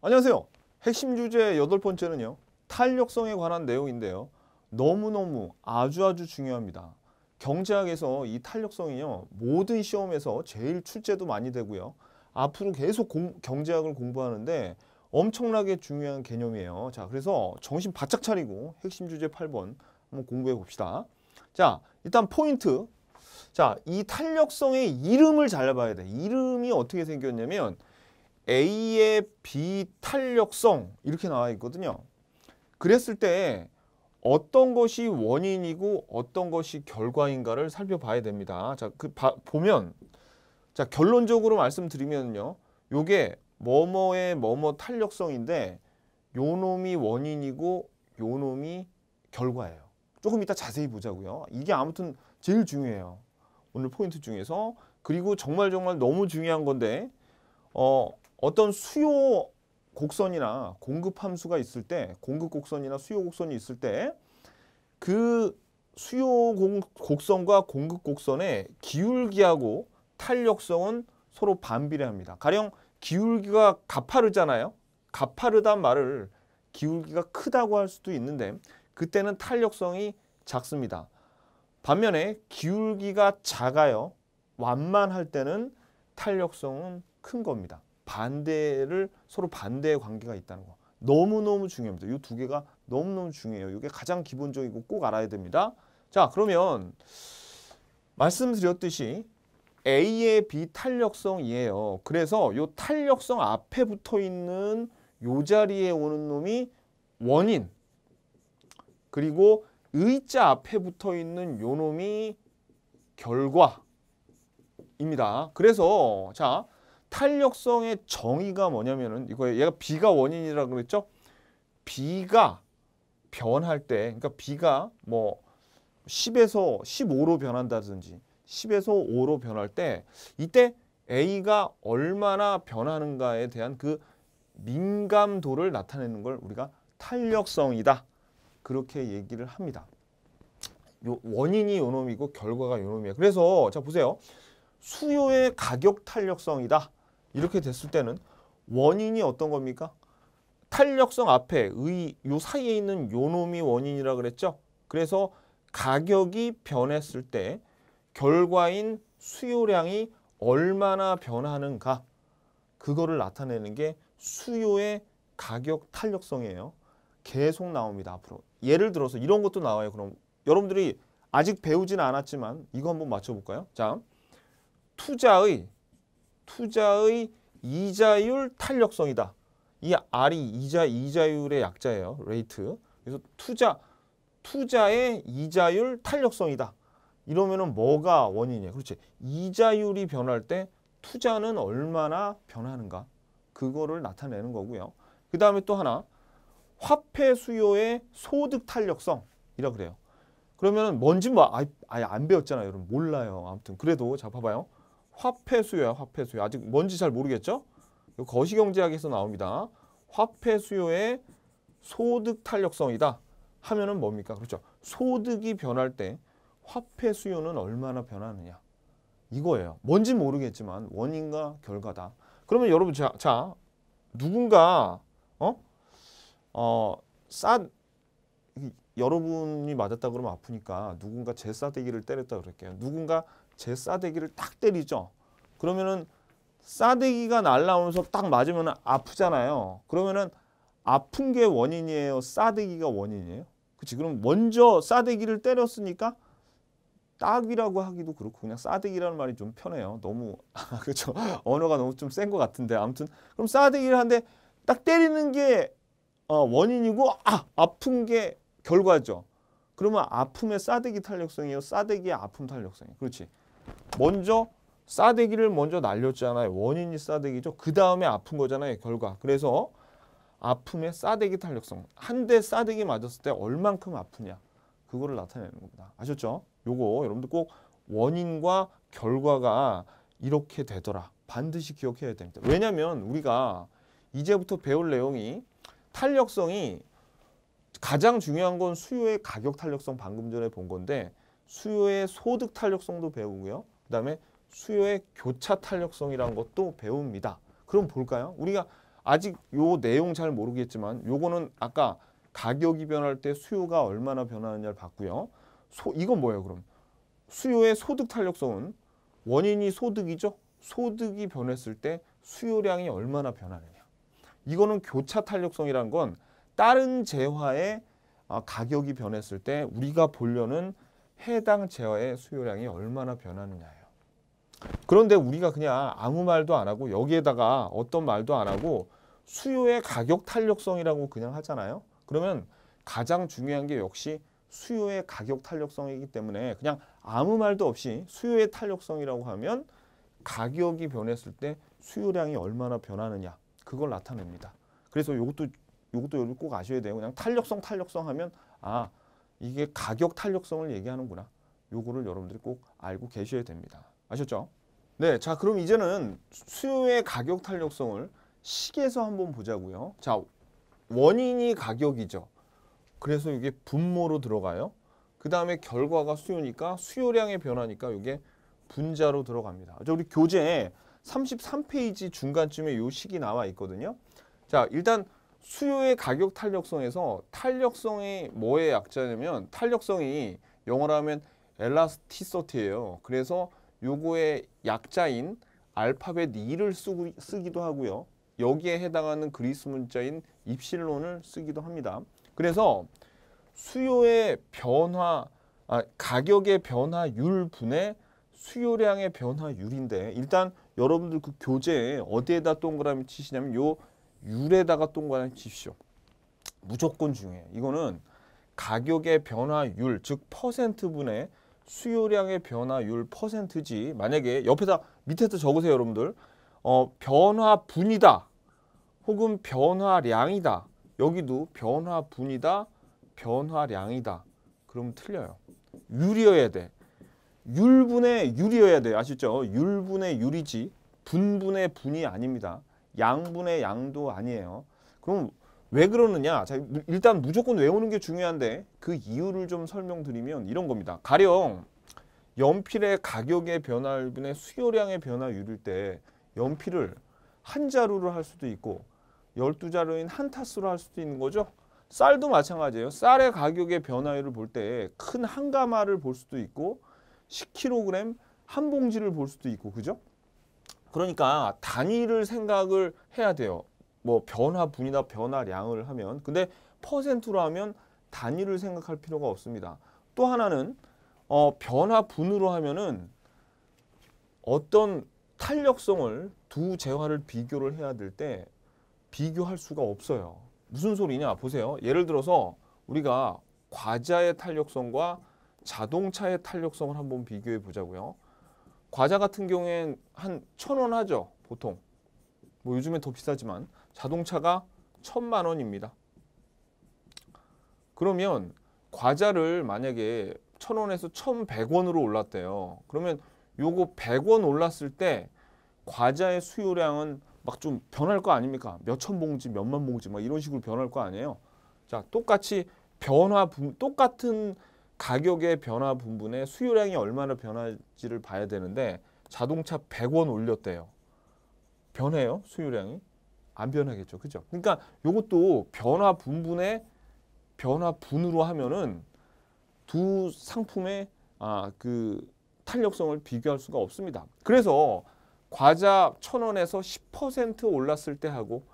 안녕하세요. 핵심 주제 여덟 번째는요. 탄력성에 관한 내용인데요. 너무너무 아주 아주 중요합니다. 경제학에서 이 탄력성이요. 모든 시험에서 제일 출제도 많이 되고요. 앞으로 계속 공, 경제학을 공부하는데 엄청나게 중요한 개념이에요. 자, 그래서 정신 바짝 차리고 핵심 주제 8번 한번 공부해 봅시다. 자, 일단 포인트. 자, 이 탄력성의 이름을 잘 봐야 돼. 이름이 어떻게 생겼냐면 A의 비탄력성 이렇게 나와 있거든요. 그랬을 때 어떤 것이 원인이고 어떤 것이 결과인가를 살펴봐야 됩니다. 자, 그 바, 보면 자, 결론적으로 말씀드리면요. 요게 뭐뭐의 뭐뭐 탄력성인데 요 놈이 원인이고 요 놈이 결과예요. 조금 이따 자세히 보자고요. 이게 아무튼 제일 중요해요. 오늘 포인트 중에서 그리고 정말 정말 너무 중요한 건데 어 어떤 수요 곡선이나 공급 함수가 있을 때 공급 곡선이나 수요 곡선이 있을 때 그 수요 곡선과 공급 곡선의 기울기하고 탄력성은 서로 반비례합니다. 가령 기울기가 가파르잖아요. 가파르단 말을 기울기가 크다고 할 수도 있는데 그때는 탄력성이 작습니다. 반면에 기울기가 작아요. 완만할 때는 탄력성은 큰 겁니다. 반대를 서로 반대의 관계가 있다는 거. 너무너무 중요합니다. 이 두 개가 너무너무 중요해요. 이게 가장 기본적이고 꼭 알아야 됩니다. 자, 그러면 말씀드렸듯이 A의 B 탄력성이에요. 그래서 이 탄력성 앞에 붙어 있는 이 자리에 오는 놈이 원인. 그리고 의자 앞에 붙어 있는 요 놈이 결과입니다. 그래서 자, 탄력성의 정의가 뭐냐면은 이거 얘가 비가 원인이라 고 그랬죠? 비가 변할 때 그러니까 비가뭐 10에서 15로 변한다든지 10에서 5로 변할 때 이때 A가 얼마나 변하는가에 대한 그 민감도를 나타내는 걸 우리가 탄력성이다. 그렇게 얘기를 합니다. 요 원인이 요놈이고 결과가 요놈이야 그래서 자 보세요. 수요의 가격 탄력성이다. 이렇게 됐을 때는 원인이 어떤 겁니까? 탄력성 앞에 의, 요 사이에 있는 요 놈이 원인이라 그랬죠? 그래서 가격이 변했을 때 결과인 수요량이 얼마나 변하는가 그거를 나타내는 게 수요의 가격 탄력성이에요. 계속 나옵니다 앞으로. 예를 들어서 이런 것도 나와요. 그럼 여러분들이 아직 배우지는 않았지만 이거 한번 맞춰볼까요? 자, 투자의 투자의 이자율 탄력성이다. 이 R이 이자 이자율의 약자예요. 레이트. 그래서 투자 투자의 이자율 탄력성이다. 이러면은 뭐가 원인이에 그렇지. 이자율이 변할 때 투자는 얼마나 변하는가? 그거를 나타내는 거고요. 그다음에 또 하나 화폐 수요의 소득 탄력성이라 그래요. 그러면은 뭔지 뭐 아예 안 배웠잖아요. 여러분 몰라요. 아무튼 그래도 잡아 봐요. 화폐수요야 화폐수요. 아직 뭔지 잘 모르겠죠? 거시경제학에서 나옵니다. 화폐수요의 소득 탄력성이다 하면은 뭡니까? 그렇죠. 소득이 변할 때 화폐수요는 얼마나 변하느냐. 이거예요. 뭔지 모르겠지만 원인과 결과다. 그러면 여러분 자, 자 누군가 어? 어, 싸 여러분이 맞았다 그러면 아프니까 누군가 제 싸대기를 때렸다 그럴게요. 누군가 제 싸대기를 딱 때리죠. 그러면은 싸대기가 날라오면서 딱 맞으면 아프잖아요. 그러면은 아픈 게 원인이에요. 싸대기가 원인이에요. 그치 그럼 먼저 싸대기를 때렸으니까 딱이라고 하기도 그렇고 그냥 싸대기라는 말이 좀 편해요. 너무 그렇죠. 언어가 너무 좀 센 것 같은데 아무튼 그럼 싸대기를 하는데 딱 때리는 게 어, 원인이고 아 아픈 게 결과죠. 그러면 아픔의 싸대기 탄력성이요, 싸대기의 아픔 탄력성이 그렇지. 먼저 싸대기를 먼저 날렸잖아요. 원인이 싸대기죠. 그 다음에 아픈 거잖아요. 결과. 그래서 아픔의 싸대기 탄력성. 한 대 싸대기 맞았을 때 얼만큼 아프냐. 그거를 나타내는 겁니다. 아셨죠? 요거 여러분들 꼭 원인과 결과가 이렇게 되더라. 반드시 기억해야 됩니다. 왜냐하면 우리가 이제부터 배울 내용이 탄력성이 가장 중요한 건 수요의 가격 탄력성 방금 전에 본 건데 수요의 소득 탄력성도 배우고요. 그다음에 수요의 교차 탄력성이라는 것도 배웁니다. 그럼 볼까요? 우리가 아직 요 내용 잘 모르겠지만 요거는 아까 가격이 변할 때 수요가 얼마나 변하느냐를 봤고요. 소, 이건 뭐예요 그럼? 수요의 소득 탄력성은 원인이 소득이죠. 소득이 변했을 때 수요량이 얼마나 변하느냐. 이거는 교차 탄력성이란 건 다른 재화의 아, 가격이 변했을 때 우리가 보려는 해당 제어의 수요량이 얼마나 변하느냐예요. 그런데 우리가 그냥 아무 말도 안 하고 여기에다가 어떤 말도 안 하고 수요의 가격 탄력성이라고 그냥 하잖아요. 그러면 가장 중요한 게 역시 수요의 가격 탄력성이기 때문에 그냥 아무 말도 없이 수요의 탄력성이라고 하면 가격이 변했을 때 수요량이 얼마나 변하느냐 그걸 나타냅니다. 그래서 이것도 이것도 여러분 꼭 아셔야 돼요. 그냥 탄력성 탄력성 하면 아 이게 가격 탄력성을 얘기하는구나. 요거를 여러분들이 꼭 알고 계셔야 됩니다. 아셨죠? 네, 자 그럼 이제는 수요의 가격 탄력성을 식에서 한번 보자고요. 자, 원인이 가격이죠. 그래서 이게 분모로 들어가요. 그 다음에 결과가 수요니까 수요량의 변화니까 이게 분자로 들어갑니다. 저 우리 교재 33페이지 중간쯤에 요 식이 나와 있거든요. 자, 일단 수요의 가격 탄력성에서 탄력성이 뭐의 약자냐면 탄력성이 영어로 하면 엘라스티서티예요. 그래서 요거의 약자인 알파벳 2를 쓰고, 쓰기도 하고요. 여기에 해당하는 그리스 문자인 입실론을 쓰기도 합니다. 그래서 수요의 변화, 아, 가격의 변화율 분의 수요량의 변화율인데 일단 여러분들 그 교재에 어디에다 동그라미 치시냐면 요 율에다가 동그라미 치시오 무조건 중요해. 이거는 가격의 변화율, 즉 퍼센트분의 수요량의 변화율 퍼센트지 만약에 옆에다 밑에다 적으세요 여러분들 어, 변화분이다 혹은 변화량이다 여기도 변화분이다 변화량이다 그럼 틀려요 율이어야 돼 율분의 율이어야 돼 아시죠 율분의 율이지 분분의 분이 아닙니다 양분의 양도 아니에요. 그럼 왜 그러느냐? 자, 일단 무조건 외우는 게 중요한데 그 이유를 좀 설명드리면 이런 겁니다. 가령 연필의 가격의 변화율분의 수요량의 변화율일 때 연필을 한 자루로 할 수도 있고 열두 자루인한 타스로 할 수도 있는 거죠. 쌀도 마찬가지예요. 쌀의 가격의 변화율을 볼 때 큰 한 가마를 볼 수도 있고 10kg 한 봉지를 볼 수도 있고 그죠? 그러니까 단위를 생각을 해야 돼요. 뭐 변화분이나 변화량을 하면 근데 퍼센트로 하면 단위를 생각할 필요가 없습니다. 또 하나는 어, 변화분으로 하면은 어떤 탄력성을 두 재화를 비교를 해야 될 때 비교할 수가 없어요. 무슨 소리냐 보세요. 예를 들어서 우리가 과자의 탄력성과 자동차의 탄력성을 한번 비교해 보자고요. 과자 같은 경우엔 한 천 원 하죠. 보통. 뭐 요즘엔 더 비싸지만 자동차가 천만 원입니다. 그러면 과자를 만약에 천 원에서 천 백 원으로 올랐대요. 그러면 요거 백 원 올랐을 때 과자의 수요량은 막 좀 변할 거 아닙니까? 몇 천 봉지, 몇만 봉지 막 이런 식으로 변할 거 아니에요. 자, 똑같이 변화, 똑같은 가격의 변화 분분에 수요량이 얼마나 변할지를 봐야 되는데 자동차 100원 올렸대요. 변해요? 수요량이? 안 변하겠죠. 그죠? 그러니까 이것도 변화 분분에 변화 분으로 하면은 두 상품의 아, 그 탄력성을 비교할 수가 없습니다. 그래서 과자 1 0 0 0원에서10% 올랐을 때 하고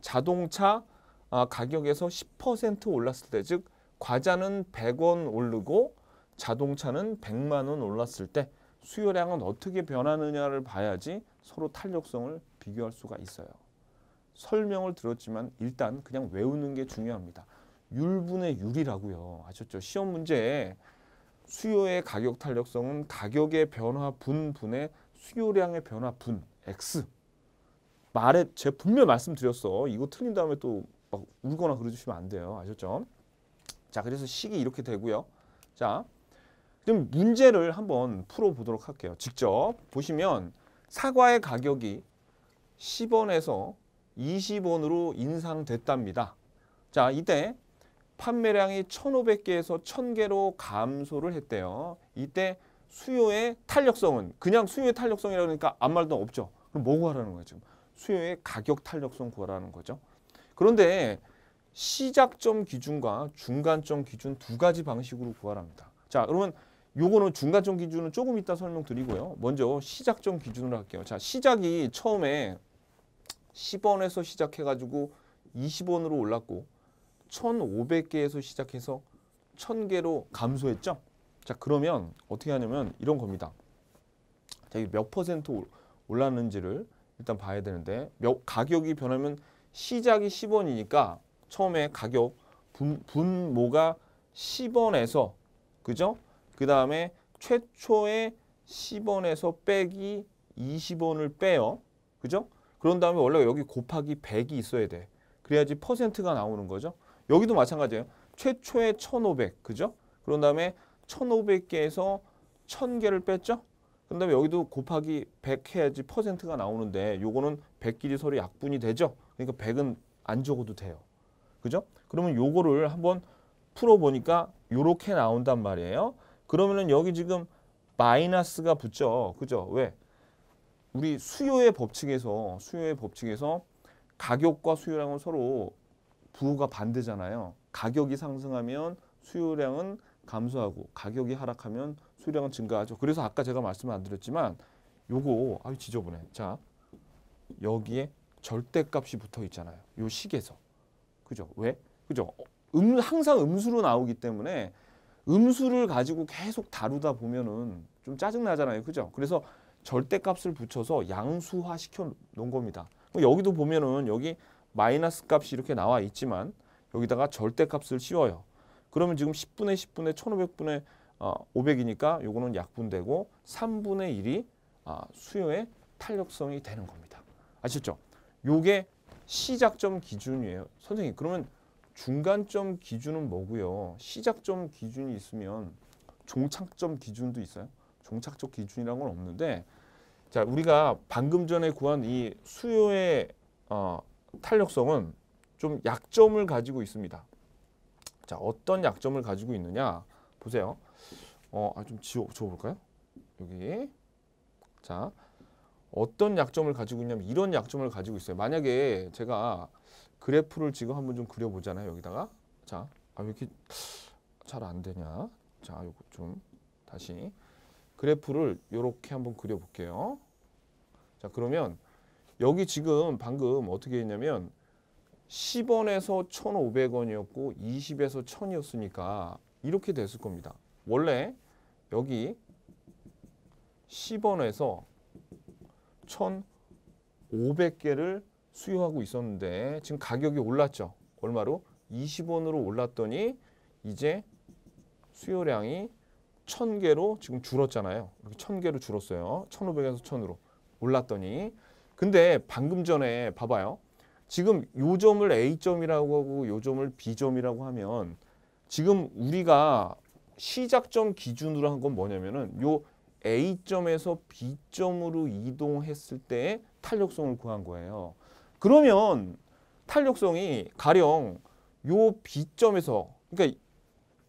자동차 아, 가격에서 10% 올랐을 때즉 과자는 100원 오르고 자동차는 100만 원 올랐을 때 수요량은 어떻게 변하느냐를 봐야지 서로 탄력성을 비교할 수가 있어요. 설명을 들었지만 일단 그냥 외우는 게 중요합니다. 율분의 율이라고요. 아셨죠? 시험 문제에 수요의 가격 탄력성은 가격의 변화분 분의 수요량의 변화분 x 말에 제 분명 말씀드렸어. 이거 틀린 다음에 또 막 울거나 그러시면 안 돼요. 아셨죠? 자, 그래서 식이 이렇게 되고요. 자, 그럼 문제를 한번 풀어보도록 할게요. 직접 보시면 사과의 가격이 10원에서 20원으로 인상됐답니다. 자, 이때 판매량이 1,500개에서 1,000개로 감소를 했대요. 이때 수요의 탄력성은 그냥 수요의 탄력성이라 그러니까 아무 말도 없죠. 그럼 뭐 구하라는 거예요, 지금? 수요의 가격 탄력성 구하라는 거죠. 그런데 시작점 기준과 중간점 기준 두 가지 방식으로 구하랍니다. 자, 그러면 요거는 중간점 기준은 조금 이따 설명드리고요. 먼저 시작점 기준으로 할게요. 자, 시작이 처음에 10원에서 시작해가지고 20원으로 올랐고 1,500개에서 시작해서 1,000개로 감소했죠? 자, 그러면 어떻게 하냐면 이런 겁니다. 자, 이게 몇 퍼센트 올랐는지를 일단 봐야 되는데 몇, 가격이 변하면 시작이 10원이니까 처음에 가격 분, 분모가 10원에서 그죠? 그 다음에 최초의 10원에서 빼기 20원을 빼요. 그죠? 그런 다음에 원래 여기 곱하기 100이 있어야 돼. 그래야지 퍼센트가 나오는 거죠. 여기도 마찬가지예요. 최초의 1500, 그죠? 그런 다음에 1500개에서 1000개를 뺐죠? 그 다음에 여기도 곱하기 100 해야지 퍼센트가 나오는데 요거는 100끼리 서로 약분이 되죠? 그러니까 100은 안 적어도 돼요. 그죠? 그러면 요거를 한번 풀어보니까 요렇게 나온단 말이에요. 그러면은 여기 지금 마이너스가 붙죠. 그죠? 왜? 우리 수요의 법칙에서 수요의 법칙에서 가격과 수요량은 서로 부호가 반대잖아요. 가격이 상승하면 수요량은 감소하고 가격이 하락하면 수요량은 증가하죠. 그래서 아까 제가 말씀을 안 드렸지만 요거 아유 지저분해. 자 여기에 절대값이 붙어 있잖아요. 요 식에서. 그죠? 왜? 그죠? 음, 항상 음수로 나오기 때문에 음수를 가지고 계속 다루다 보면은 좀 짜증나잖아요. 그죠? 그래서 절대값을 붙여서 양수화 시켜 놓은 겁니다. 뭐 여기도 보면은 여기 마이너스 값이 이렇게 나와 있지만 여기다가 절대값을 씌워요. 그러면 지금 10분의 10분의 1500분의 500이니까 어, 요거는 약분되고 3분의 1이 아, 수요의 탄력성이 되는 겁니다. 아셨죠? 요게 시작점 기준이에요. 선생님 그러면 중간점 기준은 뭐고요? 시작점 기준이 있으면 종착점 기준도 있어요? 종착점 기준이란 건 없는데 자 우리가 방금 전에 구한 이 수요의 어, 탄력성은 좀 약점을 가지고 있습니다. 자 어떤 약점을 가지고 있느냐 보세요. 어좀 아, 지워 볼까요 여기 자 어떤 약점을 가지고 있냐면 이런 약점을 가지고 있어요. 만약에 제가 그래프를 지금 한번 좀 그려보잖아요. 여기다가 자, 아, 왜 이렇게 잘 안 되냐? 자, 요거 좀 다시 그래프를 이렇게 한번 그려볼게요. 자, 그러면 여기 지금 방금 어떻게 했냐면 10원에서 1,500원이었고 20에서 1,000이었으니까 이렇게 됐을 겁니다. 원래 여기 10원에서 6,500개를 수요하고 있었는데 지금 가격이 올랐죠. 얼마로? 20원으로 올랐더니 이제 수요량이 1000개로 지금 줄었잖아요. 이렇게 1000개로 줄었어요. 1500에서 1000으로 올랐더니 근데 방금 전에 봐봐요. 지금 요점을 A점이라고 하고 요점을 B점이라고 하면 지금 우리가 시작점 기준으로 한 건 뭐냐면은 요 A점에서 B점으로 이동했을 때 탄력성을 구한 거예요. 그러면 탄력성이 가령 요 B점에서 그러니까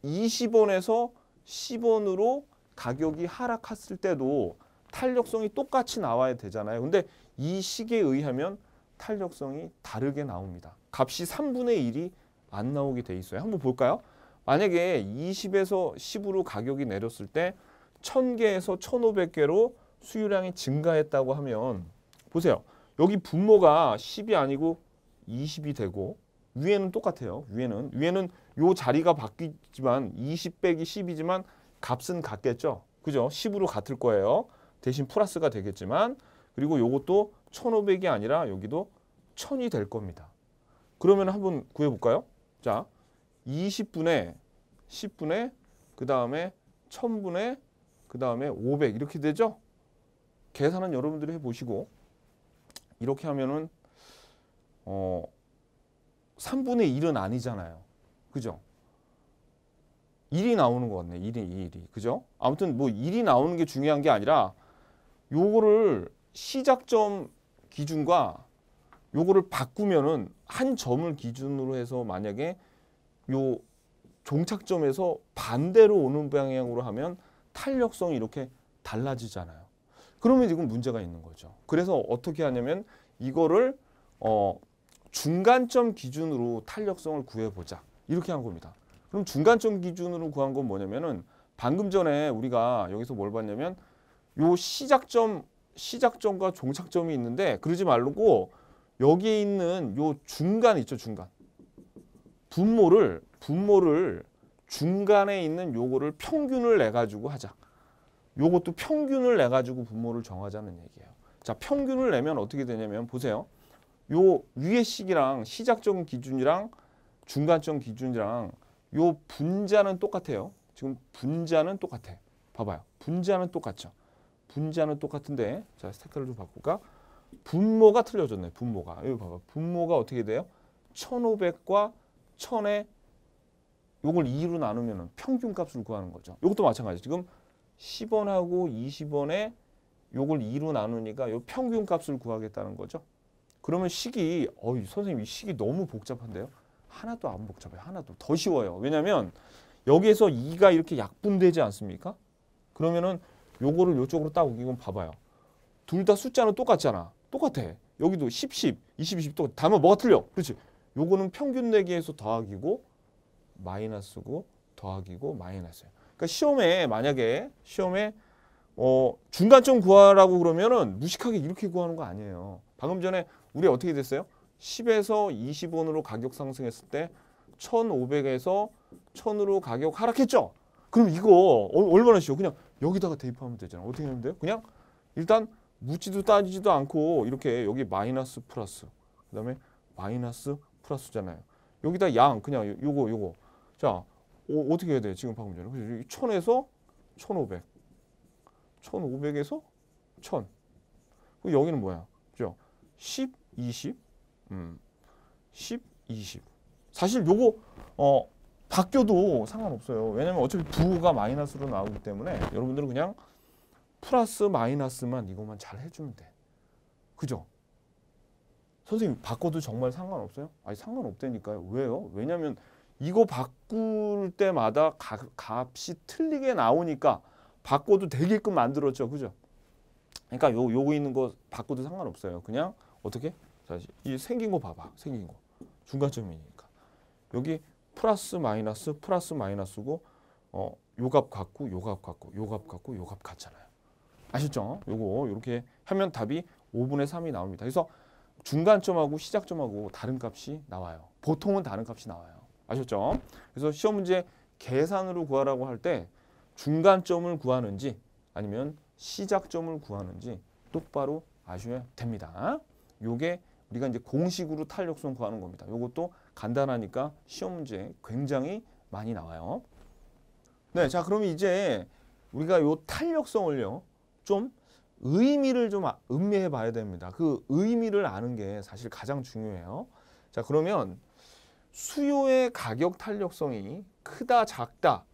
20원에서 10원으로 가격이 하락했을 때도 탄력성이 똑같이 나와야 되잖아요. 근데 이 식에 의하면 탄력성이 다르게 나옵니다. 값이 3분의 1이 안 나오게 돼 있어요. 한번 볼까요? 만약에 20에서 10으로 가격이 내렸을 때 1000개에서 1500개로 수유량이 증가했다고 하면 보세요. 여기 분모가 10이 아니고 20이 되고 위에는 똑같아요. 위에는 위에는 요 자리가 바뀌지만 20 빼기 10이지만 값은 같겠죠. 그죠? 10으로 같을 거예요. 대신 플러스가 되겠지만 그리고 요것도 1500이 아니라 여기도 1000이 될 겁니다. 그러면 한번 구해 볼까요? 자, 20분의 10분의 그 다음에 1000분의 그 다음에 500 이렇게 되죠? 계산은 여러분들이 해보시고 이렇게 하면은 어 3분의 1은 아니잖아요. 그죠? 1이 나오는 것 같네. 1이 1이. 그죠? 아무튼 뭐 1이 나오는 게 중요한 게 아니라 요거를 시작점 기준과 요거를 바꾸면은 한 점을 기준으로 해서 만약에 요 종착점에서 반대로 오는 방향으로 하면 탄력성이 이렇게 달라지잖아요. 그러면 지금 문제가 있는 거죠. 그래서 어떻게 하냐면 이거를 어 중간점 기준으로 탄력성을 구해보자. 이렇게 한 겁니다. 그럼 중간점 기준으로 구한 건 뭐냐면은 방금 전에 우리가 여기서 뭘 봤냐면 요 시작점 시작점과 종착점이 있는데 그러지 말고 여기에 있는 요 중간 있죠 중간 분모를 분모를 중간에 있는 요거를 평균을 내가지고 하자. 요것도 평균을 내가지고 분모를 정하자는 얘기예요. 자, 평균을 내면 어떻게 되냐면 보세요. 요 위의 식이랑 시작점 기준이랑 중간점 기준이랑 요 분자는 똑같아요. 지금 분자는 똑같아. 봐봐요. 분자는 똑같죠. 분자는 똑같은데 자, 색깔을 좀 바꿀까? 분모가 틀려졌네. 분모가. 여기 봐봐. 분모가 어떻게 돼요? 1500과 1000의 이걸 2로 나누면 평균값을 구하는 거죠. 이것도 마찬가지. 지금 10원하고 20원에 요걸 2로 나누니까 요 평균값을 구하겠다는 거죠. 그러면 식이 어이 선생님 이 식이 너무 복잡한데요. 하나도 안 복잡해요. 하나도 더 쉬워요. 왜냐면 여기에서 2가 이렇게 약분되지 않습니까? 그러면은 요거를 요쪽으로 딱 옮기면 봐봐요. 둘 다 숫자는 똑같잖아. 똑같아. 여기도 10, 10, 20, 20 똑같아. 다만 뭐가 틀려? 그렇지. 요거는 평균 내기에서 더하기고 마이너스고 더하기고 마이너스예요. 그러니까 시험에 만약에 시험에 어, 중간점 구하라고 그러면은 무식하게 이렇게 구하는 거 아니에요. 방금 전에 우리 어떻게 됐어요? 10에서 20원으로 가격 상승했을 때 1,500에서 1,000으로 가격 하락했죠? 그럼 이거 얼마나 쉬워? 그냥 여기다가 대입하면 되잖아. 어떻게 하면 돼요? 그냥 일단 묻지도 따지지도 않고 이렇게 여기 마이너스 플러스 그다음에 마이너스 플러스잖아요. 여기다 양 그냥 요거 요거 자, 오, 어, 어떻게 해야 돼? 지금 방금 전에. 그래 1000에서 1500. 1500에서 1000. 그 여기는 뭐야? 그죠? 10, 20. 음. 10, 20. 사실 요거 어 바뀌어도 상관없어요. 왜냐면 어차피 부가 마이너스로 나오기 때문에 여러분들은 그냥 플러스 마이너스만 이것만 잘 해주면 돼. 그죠? 선생님 바꿔도 정말 상관없어요? 아니 상관없다니까요. 왜요? 왜냐면 이거 바꿀 때마다 가, 값이 틀리게 나오니까 바꿔도 되게끔 만들었죠. 그죠? 그러니까 요, 요거 있는 거 바꿔도 상관없어요. 그냥 어떻게? 자, 이 생긴 거 봐봐. 생긴 거. 중간점이니까. 여기 플러스 마이너스 플러스 마이너스고 어, 요값 같고 요 값 같고 요 값 같고 요 값 같잖아요. 아셨죠? 요거 이렇게 하면 답이 5분의 3이 나옵니다. 그래서 중간점하고 시작점하고 다른 값이 나와요. 보통은 다른 값이 나와요. 아셨죠? 그래서 시험 문제 계산으로 구하라고 할 때 중간점을 구하는지 아니면 시작점을 구하는지 똑바로 아셔야 됩니다. 요게 우리가 이제 공식으로 탄력성 구하는 겁니다. 요것도 간단하니까 시험 문제 굉장히 많이 나와요. 네, 자 그럼 이제 우리가 요 탄력성을요 좀 의미를 좀 아, 음미해 봐야 됩니다. 그 의미를 아는 게 사실 가장 중요해요. 자 그러면 수요의 가격 탄력성이 크다 작다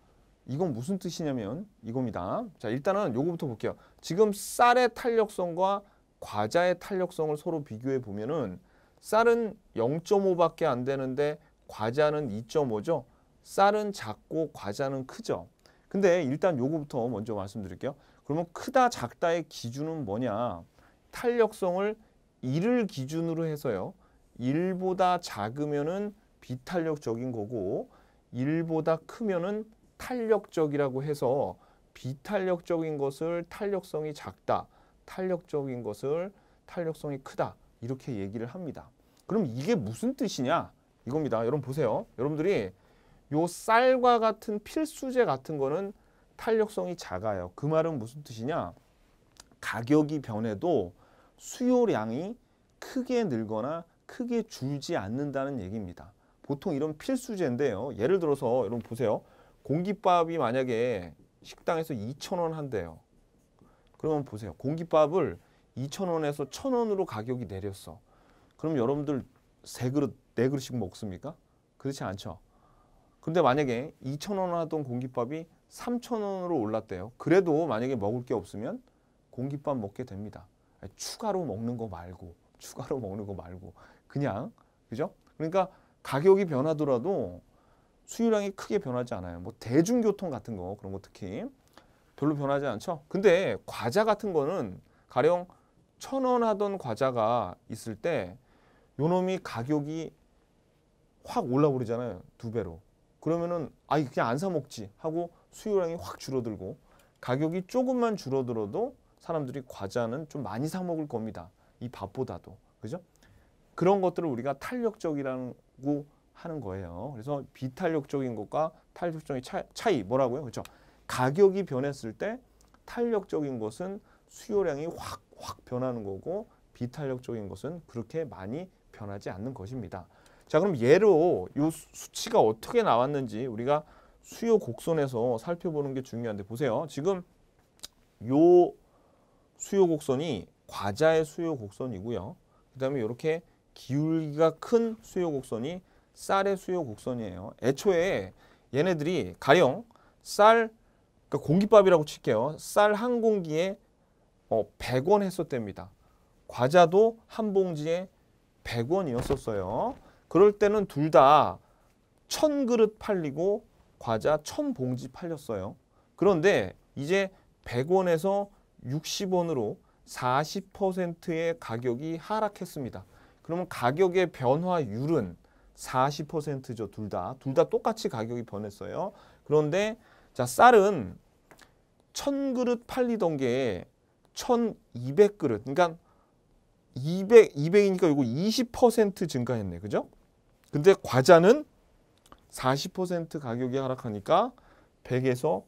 이건 무슨 뜻이냐면 이겁니다. 자 일단은 요거부터 볼게요. 지금 쌀의 탄력성과 과자의 탄력성을 서로 비교해 보면은 쌀은 0.5밖에 안 되는데 과자는 2.5죠. 쌀은 작고 과자는 크죠. 근데 일단 요거부터 먼저 말씀드릴게요. 그러면 크다 작다의 기준은 뭐냐. 탄력성을 1을 기준으로 해서요. 1보다 작으면은 비탄력적인 거고 1보다 크면은 탄력적이라고 해서 비탄력적인 것을 탄력성이 작다. 탄력적인 것을 탄력성이 크다. 이렇게 얘기를 합니다. 그럼 이게 무슨 뜻이냐? 이겁니다. 여러분 보세요. 여러분들이 요 쌀과 같은 필수제 같은 거는 탄력성이 작아요. 그 말은 무슨 뜻이냐? 가격이 변해도 수요량이 크게 늘거나 크게 줄지 않는다는 얘기입니다. 보통 이런 필수제인데요. 예를 들어서 여러분 보세요. 공깃밥이 만약에 식당에서 2,000원 한대요. 그러면 보세요. 공깃밥을 2,000원에서 1,000원으로 가격이 내렸어. 그럼 여러분들 세 그릇, 네 그릇씩 먹습니까? 그렇지 않죠. 근데 만약에 2,000원 하던 공깃밥이 3,000원으로 올랐대요. 그래도 만약에 먹을 게 없으면 공깃밥 먹게 됩니다. 추가로 먹는 거 말고, 추가로 먹는 거 말고 그냥 그죠? 그러니까 가격이 변하더라도 수요량이 크게 변하지 않아요. 뭐 대중교통 같은 거 그런 거 특히 별로 변하지 않죠. 근데 과자 같은 거는 가령 천 원 하던 과자가 있을 때 요놈이 가격이 확 올라오르잖아요. 두 배로. 그러면은 아 이거 안사 먹지 하고 수요량이 확 줄어들고 가격이 조금만 줄어들어도 사람들이 과자는 좀 많이 사 먹을 겁니다. 이 밥보다도. 그죠? 그런 것들을 우리가 탄력적이라는 구 하는 거예요. 그래서 비탄력적인 것과 탄력적인 차, 이 뭐라고요? 그렇죠. 가격이 변했을 때 탄력적인 것은 수요량이 확 확 변하는 거고 비탄력적인 것은 그렇게 많이 변하지 않는 것입니다. 자 그럼 예로 이 수치가 어떻게 나왔는지 우리가 수요 곡선에서 살펴보는 게 중요한데 보세요. 지금 이 수요 곡선이 과자의 수요 곡선이고요. 그 다음에 이렇게 기울기가 큰 수요 곡선이 쌀의 수요 곡선이에요. 애초에 얘네들이 가령 쌀, 그러니까 공깃밥이라고 칠게요. 쌀 한 공기에 어, 100원 했었답니다. 과자도 한 봉지에 100원이었었어요. 그럴 때는 둘 다 1000그릇 팔리고 과자 1000봉지 팔렸어요. 그런데 이제 100원에서 60원으로 40%의 가격이 하락했습니다. 그러면 가격의 변화율은 40%죠. 둘 다. 둘 다 똑같이 가격이 변했어요. 그런데 자 쌀은 1000그릇 팔리던 게 1200그릇. 그러니까 200, 200이니까 이거 20% 증가했네. 그죠? 근데 과자는 40% 가격이 하락하니까 100에서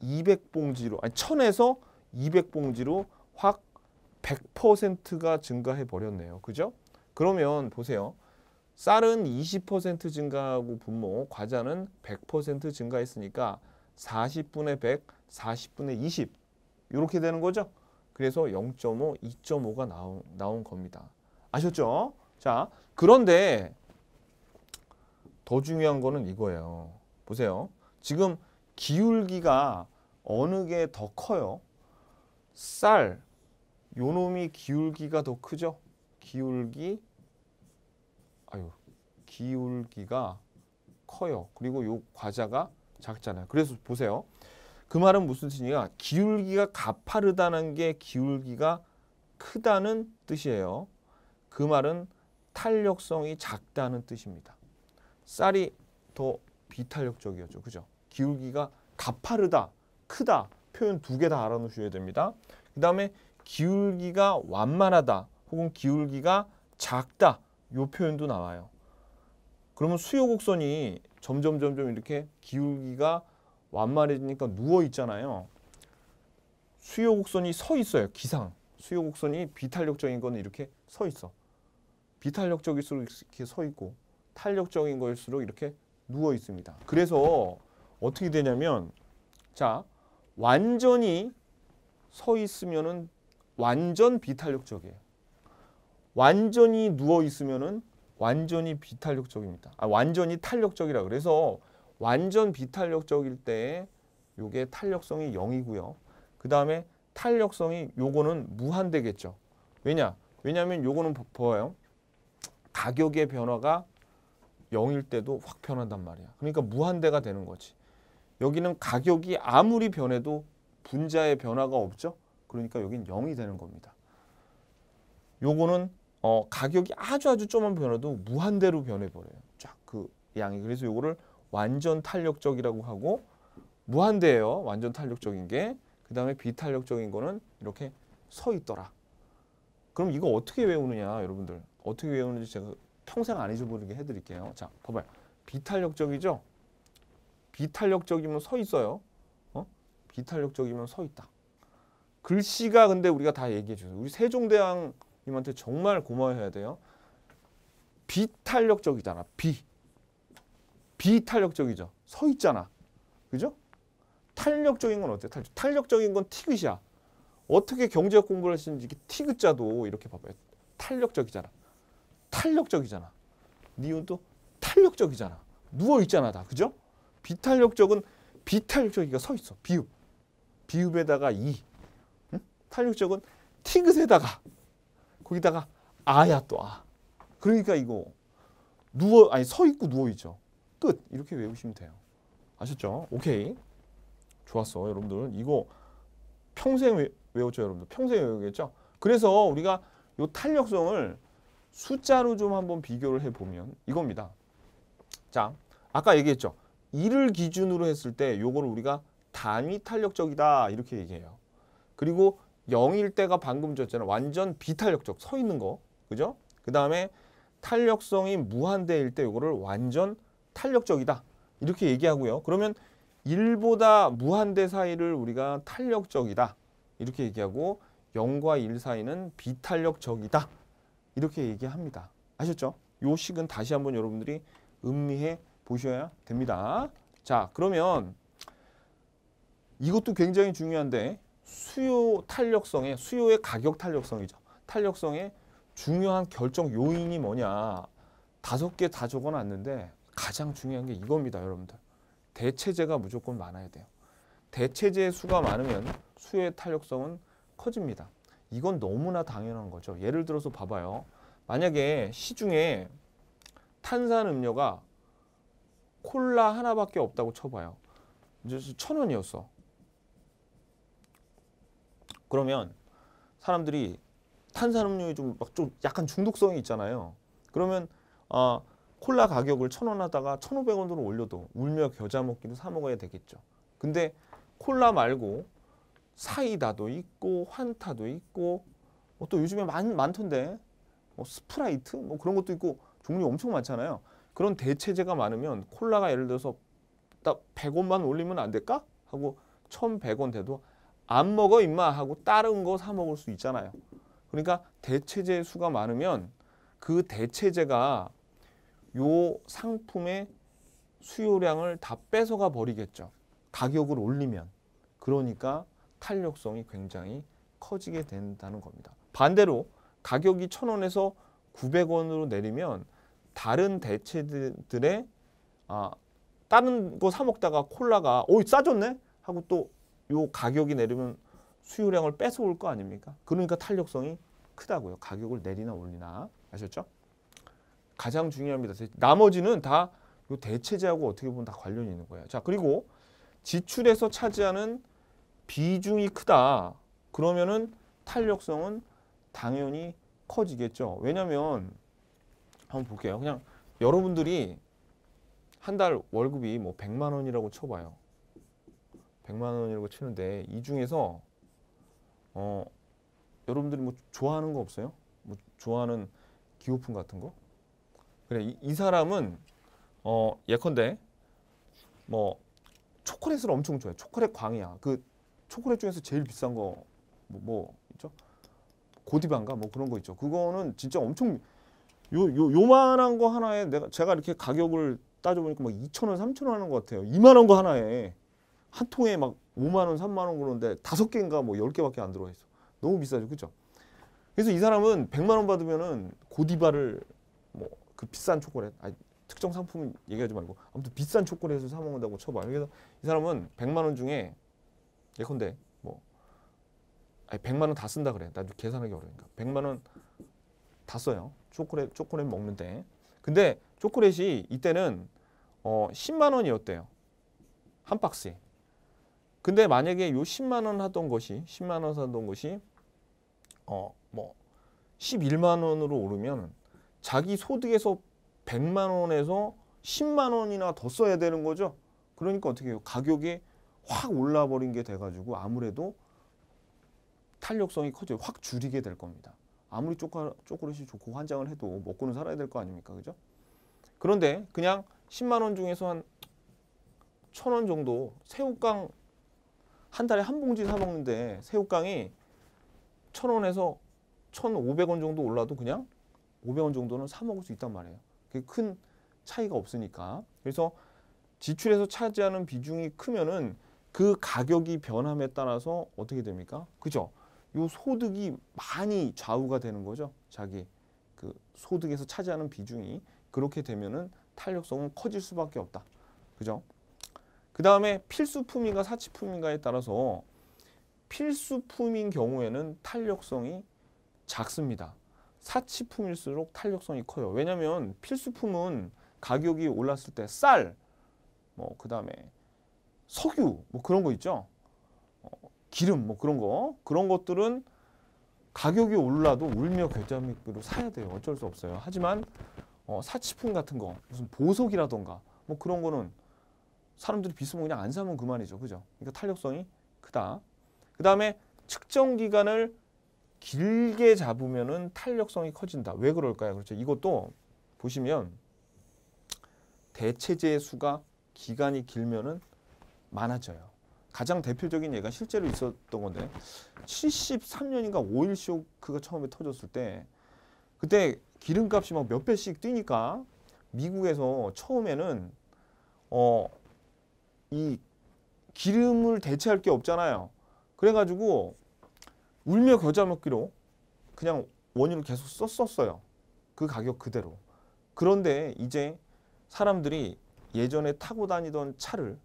200봉지로, 아니 1000에서 200봉지로 확 100%가 증가해 버렸네요. 그죠? 그러면 보세요. 쌀은 20% 증가하고 분모, 과자는 100% 증가했으니까 40분의 100, 40분의 20 이렇게 되는 거죠. 그래서 0.5, 2.5가 나온, 나온 겁니다. 아셨죠? 자, 그런데 더 중요한 거는 이거예요. 보세요. 지금 기울기가 어느 게 더 커요? 쌀, 요놈이 기울기가 더 크죠? 기울기 기울기가 커요. 그리고 요 과자가 작잖아요. 그래서 보세요. 그 말은 무슨 뜻이냐? 기울기가 가파르다는 게 기울기가 크다는 뜻이에요. 그 말은 탄력성이 작다는 뜻입니다. 쌀이 더 비탄력적이었죠. 그죠? 기울기가 가파르다, 크다 표현 두 개 다 알아놓으셔야 됩니다. 그 다음에 기울기가 완만하다 혹은 기울기가 작다 요 표현도 나와요. 그러면 수요 곡선이 점점 점점 이렇게 기울기가 완만해지니까 누워 있잖아요. 수요 곡선이 서 있어요. 기상. 수요 곡선이 비탄력적인 거는 이렇게 서 있어. 비탄력적일수록 이렇게 서 있고 탄력적인 거일수록 이렇게 누워 있습니다. 그래서 어떻게 되냐면 자 완전히 서 있으면은 완전 비탄력적이에요. 완전히 누워 있으면은 완전히 비탄력적입니다. 아, 완전히 탄력적이라 그래서 완전 비탄력적일 때이게 탄력성이 0이고요. 그 다음에 탄력성이 요거는 무한대겠죠. 왜냐? 왜냐면 요거는 보여요. 가격의 변화가 0일 때도 확 변한단 말이야. 그러니까 무한대가 되는 거지. 여기는 가격이 아무리 변해도 분자의 변화가 없죠. 그러니까 여긴 0이 되는 겁니다. 요거는 어, 가격이 아주 아주 조만 변해도 무한대로 변해버려요. 쫙 그 양이. 그래서 요거를 완전 탄력적이라고 하고 무한대예요. 완전 탄력적인 게. 그 다음에 비탄력적인 거는 이렇게 서 있더라. 그럼 이거 어떻게 외우느냐 여러분들. 어떻게 외우는지 제가 평생 안 잊어버리게 해드릴게요. 자, 봐봐요. 비탄력적이죠? 비탄력적이면 서 있어요. 어? 비탄력적이면 서 있다. 글씨가 근데 우리가 다 얘기해 주세요. 우리 세종대왕 님한테 정말 고마워해야 돼요. 비탄력적이잖아. 비. 비탄력적이죠. 서 있잖아. 그죠? 탄력적인 건 어때? 탄력. 탄력적인 건 티귿이야. 어떻게 경제학 공부를 하시는지 티귿자도 이렇게 봐봐요. 탄력적이잖아. 탄력적이잖아. 니온도 탄력적이잖아. 누워있잖아 다. 그죠? 비탄력적은 비탄력적이가 서 있어. 비읍. 비읍에다가 이. 응? 탄력적은 티귿에다가 거기다가 아야 또 아. 그러니까 이거 누워 아니 서 있고 누워 있죠. 끝 이렇게 외우시면 돼요. 아셨죠? 오케이. 좋았어 여러분들 이거 평생 외웠죠 여러분들 평생 외우겠죠? 그래서 우리가 요 탄력성을 숫자로 좀 한번 비교를 해보면 이겁니다. 자 아까 얘기했죠. 이를 기준으로 했을 때 요거를 우리가 단위 탄력적이다 이렇게 얘기해요. 그리고 0일 때가 방금 줬잖아. 완전 비탄력적 서 있는 거. 그죠? 그다음에 탄력성이 무한대일 때 이거를 완전 탄력적이다. 이렇게 얘기하고요. 그러면 1보다 무한대 사이를 우리가 탄력적이다. 이렇게 얘기하고 0과 1 사이는 비탄력적이다. 이렇게 얘기합니다. 아셨죠? 요 식은 다시 한번 여러분들이 음미해 보셔야 됩니다. 자, 그러면 이것도 굉장히 중요한데 수요 탄력성의 수요의 가격 탄력성이죠. 탄력성의 중요한 결정 요인이 뭐냐. 다섯 개 다 적어놨는데 가장 중요한 게 이겁니다. 여러분들. 대체제가 무조건 많아야 돼요. 대체제의 수가 많으면 수요의 탄력성은 커집니다. 이건 너무나 당연한 거죠. 예를 들어서 봐봐요. 만약에 시중에 탄산음료가 콜라 하나밖에 없다고 쳐봐요. 이제 천 원이었어. 그러면 사람들이 탄산음료에 좀 막 좀 약간 중독성이 있잖아요. 그러면 아 콜라 가격을 천 원 하다가 천오백 원으로 올려도 울며 겨자 먹기로 사 먹어야 되겠죠. 근데 콜라 말고 사이다도 있고 환타도 있고 뭐또 요즘에 많, 많던데 뭐 스프라이트 뭐 그런 것도 있고 종류 엄청 많잖아요. 그런 대체제가 많으면 콜라가 예를 들어서 딱 백원만 올리면 안 될까? 하고 천 백 원 돼도 안 먹어 임마 하고 다른 거 사 먹을 수 있잖아요. 그러니까 대체제 수가 많으면 그 대체제가 요 상품의 수요량을 다 뺏어가 버리겠죠. 가격을 올리면. 그러니까 탄력성이 굉장히 커지게 된다는 겁니다. 반대로 가격이 1 0 0 0원에서9 0 0 원으로 내리면 다른 대체들의 아, 다른 거 사 먹다가 콜라가 오 싸졌네 하고 또요 가격이 내리면 수요량을 뺏어올 거 아닙니까? 그러니까 탄력성이 크다고요. 가격을 내리나 올리나. 아셨죠? 가장 중요합니다. 나머지는 다 요 대체제하고 어떻게 보면 다 관련이 있는 거예요. 자, 그리고 지출에서 차지하는 비중이 크다. 그러면은 탄력성은 당연히 커지겠죠. 왜냐면 한번 볼게요. 그냥 여러분들이 한 달 월급이 뭐 100만 원이라고 쳐봐요. 100만 원이라고 치는데 이 중에서 어 여러분들이 뭐 좋아하는 거 없어요? 뭐 좋아하는 기호품 같은 거? 그래 이, 이 사람은 어 예컨대 뭐 초콜릿을 엄청 좋아해. 초콜릿 광이야. 그 초콜릿 중에서 제일 비싼 거뭐 뭐 있죠? 고디반가 뭐 그런 거 있죠. 그거는 진짜 엄청 요, 요, 요만한 거 하나에 내가 제가 이렇게 가격을 따져보니까 막 2천 원, 3천 원 하는 것 같아요. 2만원 거 하나에 한 통에 막 5만 원, 3만 원 그러는데 다섯 개인가 뭐 10개밖에 안 들어가 있어. 너무 비싸죠. 그죠? 그래서 이 사람은 100만 원 받으면은 고디바를 뭐 그 비싼 초콜릿 아니 특정 상품 얘기하지 말고 아무튼 비싼 초콜릿을 사 먹는다고 쳐 봐. 그래서 이 사람은 100만 원 중에 예컨대 뭐 아니 100만 원 다 쓴다 그래. 나도 계산하기 어려우니까. 100만 원 다 써요. 초콜릿 초콜릿 먹는데. 근데 초콜릿이 이때는 어 10만 원이었대요. 한 박스에. 근데 만약에 요 10만 원 하던 것이 10만 원사던 것이 어뭐 11만 원으로 오르면 자기 소득에서 100만 원에서 10만 원이나 더 써야 되는 거죠. 그러니까 어떻게 해요? 가격이 확 올라 버린 게돼 가지고 아무래도 탄력성이 커져요. 확 줄이게 될 겁니다. 아무리 쪼가, 쪼그릇이 좋고 환장을 해도 먹고는 살아야 될 거 아닙니까? 그죠? 그런데 그냥 10만 원 중에서 한1천원 정도 새우깡 한 달에 한 봉지 사 먹는데 새우깡이 천 원에서 천 오백 원 정도 올라도 그냥 오백 원 정도는 사 먹을 수 있단 말이에요. 그게 큰 차이가 없으니까. 그래서 지출에서 차지하는 비중이 크면은 그 가격이 변함에 따라서 어떻게 됩니까? 그죠? 요 소득이 많이 좌우가 되는 거죠. 자기 그 소득에서 차지하는 비중이 그렇게 되면은 탄력성은 커질 수밖에 없다. 그죠? 그 다음에 필수품인가 사치품인가에 따라서 필수품인 경우에는 탄력성이 작습니다. 사치품일수록 탄력성이 커요. 왜냐하면 필수품은 가격이 올랐을 때 쌀, 뭐그 다음에 석유, 뭐 그런 거 있죠. 어, 기름, 뭐 그런 거. 그런 것들은 가격이 올라도 울며 괴짜믹으로 사야 돼요. 어쩔 수 없어요. 하지만 어, 사치품 같은 거, 무슨 보석이라던가 뭐 그런 거는 사람들이 비스면 그냥 안 사면 그만이죠. 그죠? 그러니까 탄력성이 크다. 그 다음에 측정 기간을 길게 잡으면은 탄력성이 커진다. 왜 그럴까요? 그렇죠. 이것도 보시면 대체제의 수가 기간이 길면은 많아져요. 가장 대표적인 예가 실제로 있었던 건데 73년인가 오일 쇼크가 처음에 터졌을 때 그때 기름값이 막 몇 배씩 뛰니까 미국에서 처음에는 어이 기름을 대체할 게 없잖아요. 그래가지고 울며 겨자 먹기로 그냥 원유를 계속 썼었어요. 그 가격 그대로. 그런데 이제 사람들이 예전에 타고 다니던 차를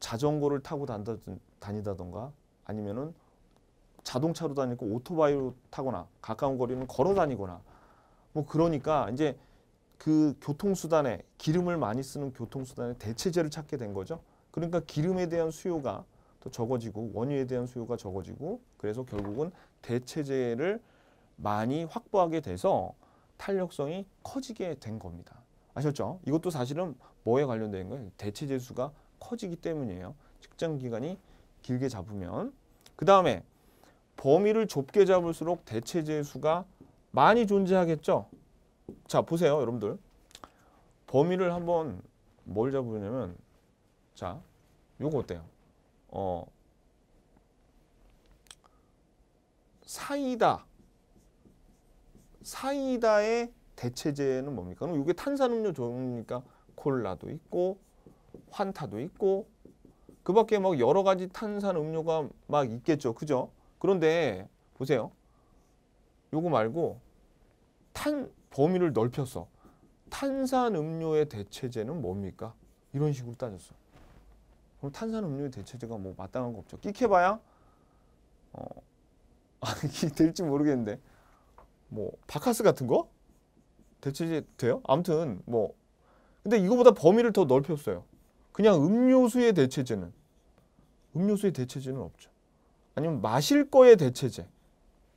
자전거를 타고 다니다던가 아니면은 자동차로 다니고 오토바이로 타거나 가까운 거리는 걸어 다니거나 뭐 그러니까 이제 그 교통수단에 기름을 많이 쓰는 교통수단에 대체제를 찾게 된 거죠. 그러니까 기름에 대한 수요가 더 적어지고 원유에 대한 수요가 적어지고 그래서 결국은 대체재를 많이 확보하게 돼서 탄력성이 커지게 된 겁니다. 아셨죠? 이것도 사실은 뭐에 관련된 거예요? 대체재수가 커지기 때문이에요. 측정 기간이 길게 잡으면 그 다음에 범위를 좁게 잡을수록 대체재수가 많이 존재하겠죠? 자 보세요 여러분들 범위를 한번 뭘 잡으냐면 자, 요거 어때요? 어, 사이다. 사이다의 대체제는 뭡니까? 그럼 이게 탄산음료 종류니까 콜라도 있고 환타도 있고 그 밖에 막 여러 가지 탄산음료가 막 있겠죠. 그죠? 그런데 보세요. 요거 말고 탄 범위를 넓혔어. 탄산음료의 대체제는 뭡니까? 이런 식으로 따졌어. 그럼 탄산음료 대체제가 뭐 마땅한 거 없죠. 끼켜봐야 어, 될지 모르겠는데 뭐 바카스 같은 거 대체제 돼요? 아무튼 뭐 근데 이거보다 범위를 더 넓혔어요. 그냥 음료수의 대체제는 음료수의 대체제는 없죠. 아니면 마실 거의 대체제.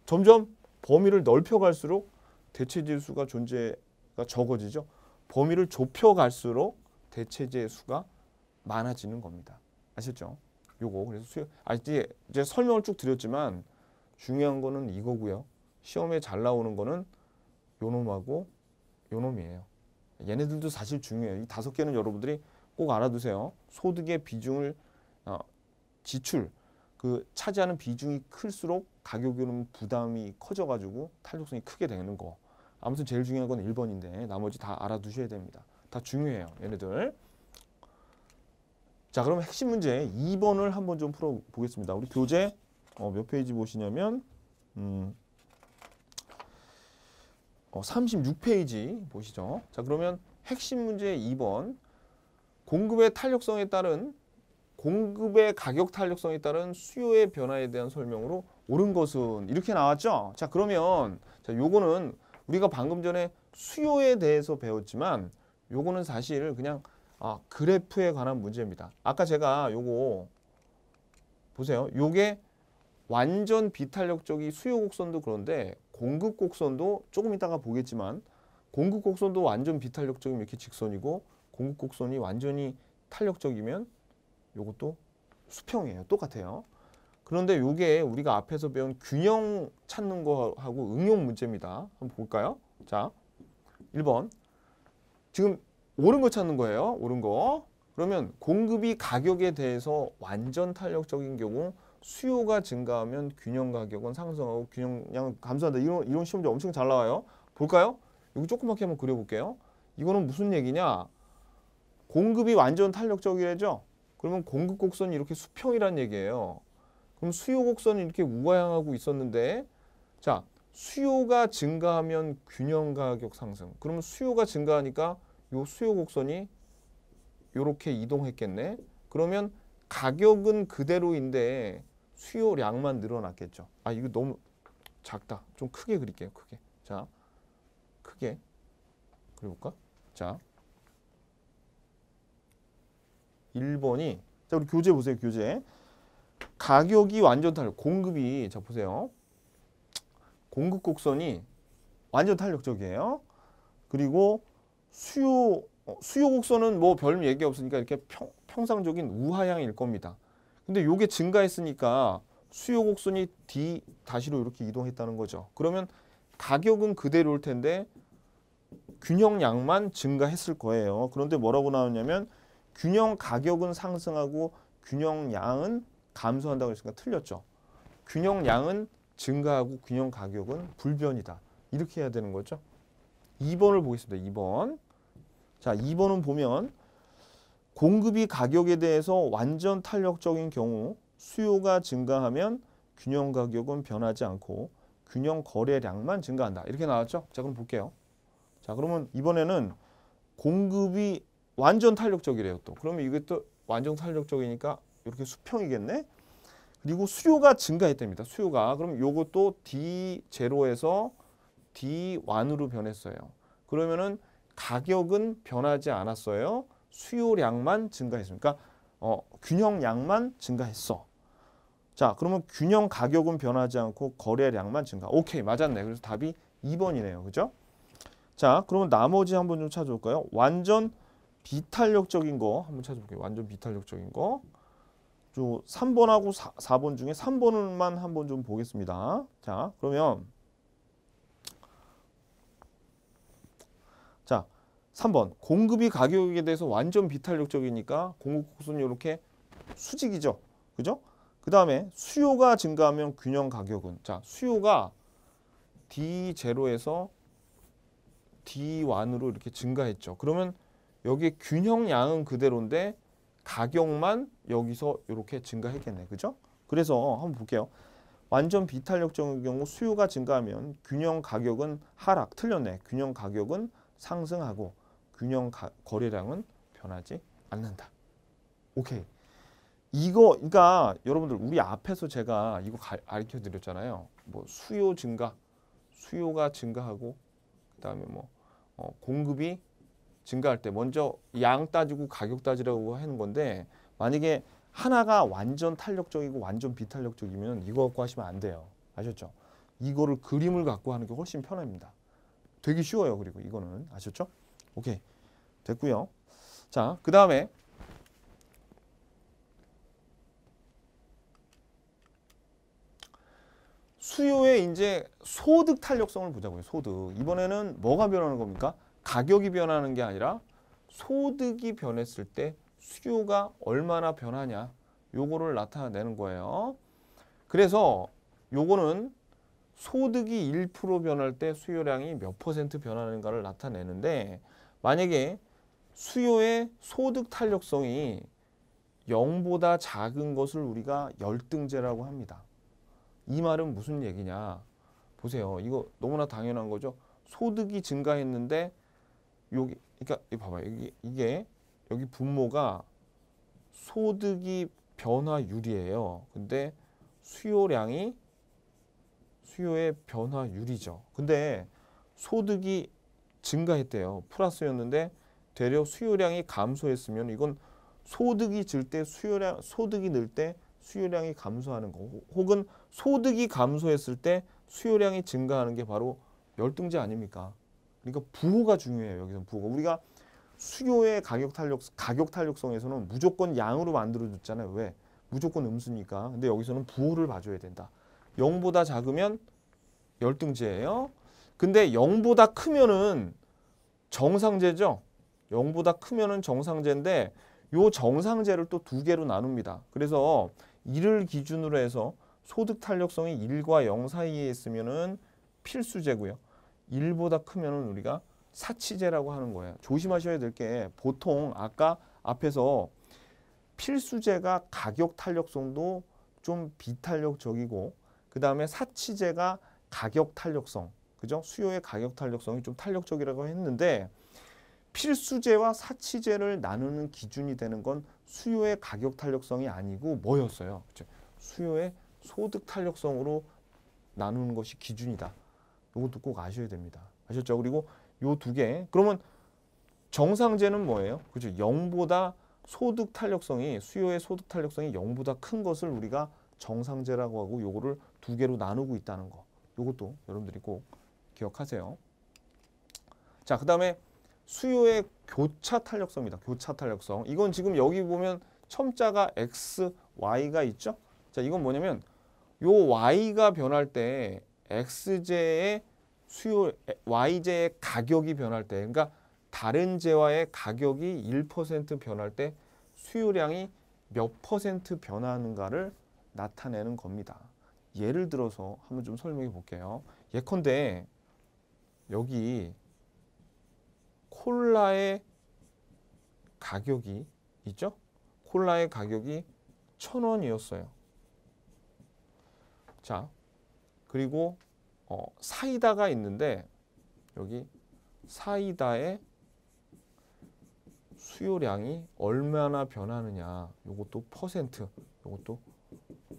점점 범위를 넓혀갈수록 대체제 수가 존재가 적어지죠. 범위를 좁혀갈수록 대체제 수가 많아지는 겁니다. 아셨죠? 요거 그래서 수요 아 이제 이제 설명을 쭉 드렸지만 중요한 거는 이거고요. 시험에 잘 나오는 거는 요놈하고 요놈이에요. 얘네들도 사실 중요해요. 이 다섯 개는 여러분들이 꼭 알아두세요. 소득의 비중을 어, 지출 그 차지하는 비중이 클수록 가격는 부담이 커져가지고 탄력성이 크게 되는 거. 아무튼 제일 중요한 건 1번인데 나머지 다 알아두셔야 됩니다. 다 중요해요. 얘네들. 자, 그럼 핵심 문제 2번을 한번 좀 풀어보겠습니다. 우리 교재 어, 몇 페이지 보시냐면 음, 어, 36페이지 보시죠. 자, 그러면 핵심 문제 2번 공급의 탄력성에 따른 공급의 가격 탄력성에 따른 수요의 변화에 대한 설명으로 옳은 것은 이렇게 나왔죠. 자, 그러면 자, 요거는 우리가 방금 전에 수요에 대해서 배웠지만 요거는 사실 그냥 아, 그래프에 관한 문제입니다. 아까 제가 요거 보세요. 요게 완전 비탄력적이 수요 곡선도 그런데 공급 곡선도 조금 이따가 보겠지만 공급 곡선도 완전 비탄력적이면 이렇게 직선이고 공급 곡선이 완전히 탄력적이면 요것도 수평이에요. 똑같아요. 그런데 요게 우리가 앞에서 배운 균형 찾는 거하고 응용 문제입니다. 한번 볼까요? 자, 1번. 지금 옳은 거 찾는 거예요. 옳은 거. 그러면 공급이 가격에 대해서 완전 탄력적인 경우 수요가 증가하면 균형 가격은 상승하고 균형량은 감소한다. 이런, 이런 시험지 엄청 잘 나와요. 볼까요? 여기 조그맣게 한번 그려볼게요. 이거는 무슨 얘기냐? 공급이 완전 탄력적이래죠? 그러면 공급 곡선이 이렇게 수평이란 얘기예요. 그럼 수요 곡선이 이렇게 우아향하고 있었는데 자 수요가 증가하면 균형 가격 상승. 그러면 수요가 증가하니까 요 수요 곡선이 요렇게 이동했겠네. 그러면 가격은 그대로인데 수요량만 늘어났겠죠. 아 이거 너무 작다. 좀 크게 그릴게요. 크게. 자, 크게 그려볼까? 자, 1번이 자 우리 교재 보세요. 교재. 가격이 완전 탄력. 공급이 자 보세요. 공급 곡선이 완전 탄력적이에요. 그리고 수요 어, 수요 곡선은 뭐 별 얘기 없으니까 이렇게 평, 평상적인 우하향일 겁니다. 근데 요게 증가했으니까 수요 곡선이 D 다시로 이렇게 이동했다는 거죠. 그러면 가격은 그대로일 텐데 균형량만 증가했을 거예요. 그런데 뭐라고 나왔냐면 균형 가격은 상승하고 균형량은 감소한다고 했으니까 틀렸죠. 균형량은 증가하고 균형 가격은 불변이다. 이렇게 해야 되는 거죠. 2번을 보겠습니다. 2번. 자, 2번은 보면 공급이 가격에 대해서 완전 탄력적인 경우 수요가 증가하면 균형 가격은 변하지 않고 균형 거래량만 증가한다. 이렇게 나왔죠? 자, 그럼 볼게요. 자, 그러면 이번에는 공급이 완전 탄력적이래요, 또. 그러면 이게 또 완전 탄력적이니까 이렇게 수평이겠네? 그리고 수요가 증가했답니다. 수요가. 그럼 요것도 D0에서 D1으로 변했어요. 그러면은 가격은 변하지 않았어요. 수요량만 증가했으니까 그러니까, 어, 균형량만 증가했어. 자, 그러면 균형 가격은 변하지 않고 거래량만 증가. 오케이, 맞았네. 그래서 답이 2번이네요. 그죠? 자, 그러면 나머지 한 번 좀 찾아볼까요? 완전 비탄력적인 거 한번 찾아볼게요. 완전 비탄력적인 거. 3번하고 4, 번 중에 3번만 한번 좀 보겠습니다. 자, 그러면 3번 공급이 가격에 대해서 완전 비탄력적이니까 공급 곡선이 렇게 수직이죠. 그죠? 그 다음에 수요가 증가하면 균형 가격은 자 수요가 D0에서 D1으로 이렇게 증가했죠. 그러면 여기 균형 양은 그대로인데 가격만 여기서 이렇게 증가했겠네. 그죠? 그래서 한번 볼게요. 완전 비탄력적인 경우 수요가 증가하면 균형 가격은 하락, 틀렸네. 균형 가격은 상승하고 균형 가, 거래량은 변하지 않는다. 오케이. 이거 그러니까 여러분들 우리 앞에서 제가 이거 가르쳐 드렸잖아요. 뭐 수요 증가, 수요가 증가하고 그다음에 뭐 어, 공급이 증가할 때 먼저 양 따지고 가격 따지라고 하는 건데 만약에 하나가 완전 탄력적이고 완전 비탄력적이면 이거 갖고 하시면 안 돼요. 아셨죠? 이거를 그림을 갖고 하는 게 훨씬 편합니다. 되게 쉬워요. 그리고 이거는 아셨죠? 오케이. 됐고요. 자, 그 다음에 수요의 이제 소득 탄력성을 보자고요. 소득. 이번에는 뭐가 변하는 겁니까? 가격이 변하는 게 아니라 소득이 변했을 때 수요가 얼마나 변하냐. 요거를 나타내는 거예요. 그래서 요거는 소득이 1% 변할 때 수요량이 몇 퍼센트 변하는가를 나타내는데 만약에 수요의 소득 탄력성이 0보다 작은 것을 우리가 열등제라고 합니다. 이 말은 무슨 얘기냐. 보세요. 이거 너무나 당연한 거죠. 소득이 증가했는데 여기 그러니까 여 봐봐. 여기 이게 여기 분모가 소득이 변화율이에요. 근데 수요량이 수요의 변화율이죠. 근데 소득이 증가했대요. 플러스였는데 대려 수요량이 감소했으면 이건 소득이 질 때 수요량 소득이 늘 때 수요량이 감소하는 거고 혹은 소득이 감소했을 때 수요량이 증가하는 게 바로 열등제 아닙니까? 그러니까 부호가 중요해요. 여기서 부호. 가 우리가 수요의 가격 탄력 가격 탄력성에서는 무조건 양으로 만들어 줬잖아요. 왜? 무조건 음수니까. 근데 여기서는 부호를 봐줘야 된다. 0보다 작으면 열등제예요. 근데 0보다 크면은 정상제죠. 0보다 크면은 정상제인데 요 정상제를 또 두 개로 나눕니다. 그래서 이를 기준으로 해서 소득 탄력성이 1과 0 사이에 있으면은 필수제고요. 1보다 크면은 우리가 사치제라고 하는 거예요. 조심하셔야 될 게 보통 아까 앞에서 필수제가 가격 탄력성도 좀 비탄력적이고 그 다음에 사치제가 가격 탄력성 그죠? 수요의 가격 탄력성이 좀 탄력적이라고 했는데 필수제와사치제를 나누는 기준이 되는 건 수요의 가격 탄력성이 아니고 뭐였어요? 그죠? 수요의 소득 탄력성으로 나누는 것이 기준이다. 이것도 꼭 아셔야 됩니다. 아셨죠? 그리고 요 두 개. 그러면 정상제는 뭐예요? 그죠? 0보다 소득 탄력성이 수요의 소득 탄력성이 0보다 큰 것을 우리가 정상제라고 하고 요거를 두 개로 나누고 있다는 거. 요것도 여러분들이 꼭 기억하세요. 자, 그 다음에 수요의 교차 탄력성입니다. 교차 탄력성. 이건 지금 여기 보면 첨자가 X, Y가 있죠? 자, 이건 뭐냐면 요 Y가 변할 때 X제의 수요, Y제의 가격이 변할 때 그러니까 다른 제와의 가격이 1% 변할 때 수요량이 몇 퍼센트 변하는가를 나타내는 겁니다. 예를 들어서 한번 좀 설명해 볼게요. 예컨대 여기 콜라의 가격이 있죠? 콜라의 가격이 천원이었어요 자, 그리고 어, 사이다가 있는데 여기 사이다의 수요량이 얼마나 변하느냐 이것도 퍼센트 이것도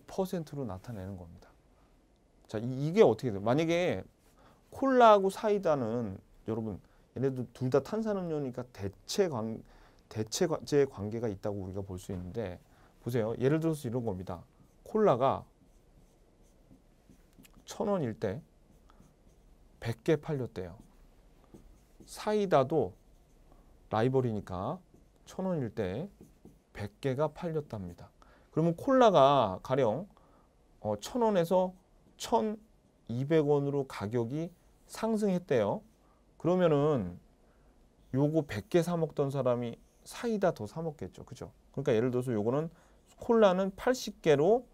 퍼센트로 나타내는 겁니다. 자, 이게 어떻게 돼요? 만약에 콜라하고 사이다는 여러분 얘네들 둘 다 탄산음료니까 대체 관 대체제 관계가 있다고 우리가 볼 수 있는데 보세요. 예를 들어서 이런 겁니다. 콜라가 1 0 0 0 원일 때 100개 팔렸대요. 사이다도 라이벌이니까 1 0 0 0 원일 때 100개가 팔렸답니다. 그러면 콜라가 가령 1 0 0 0 원에서 1,200원으로 가격이 상승했대요. 그러면은 요거 100개 사 먹던 사람이 사이다 더 사 먹겠죠. 그죠? 그러니까 예를 들어서 요거는 콜라는 80개로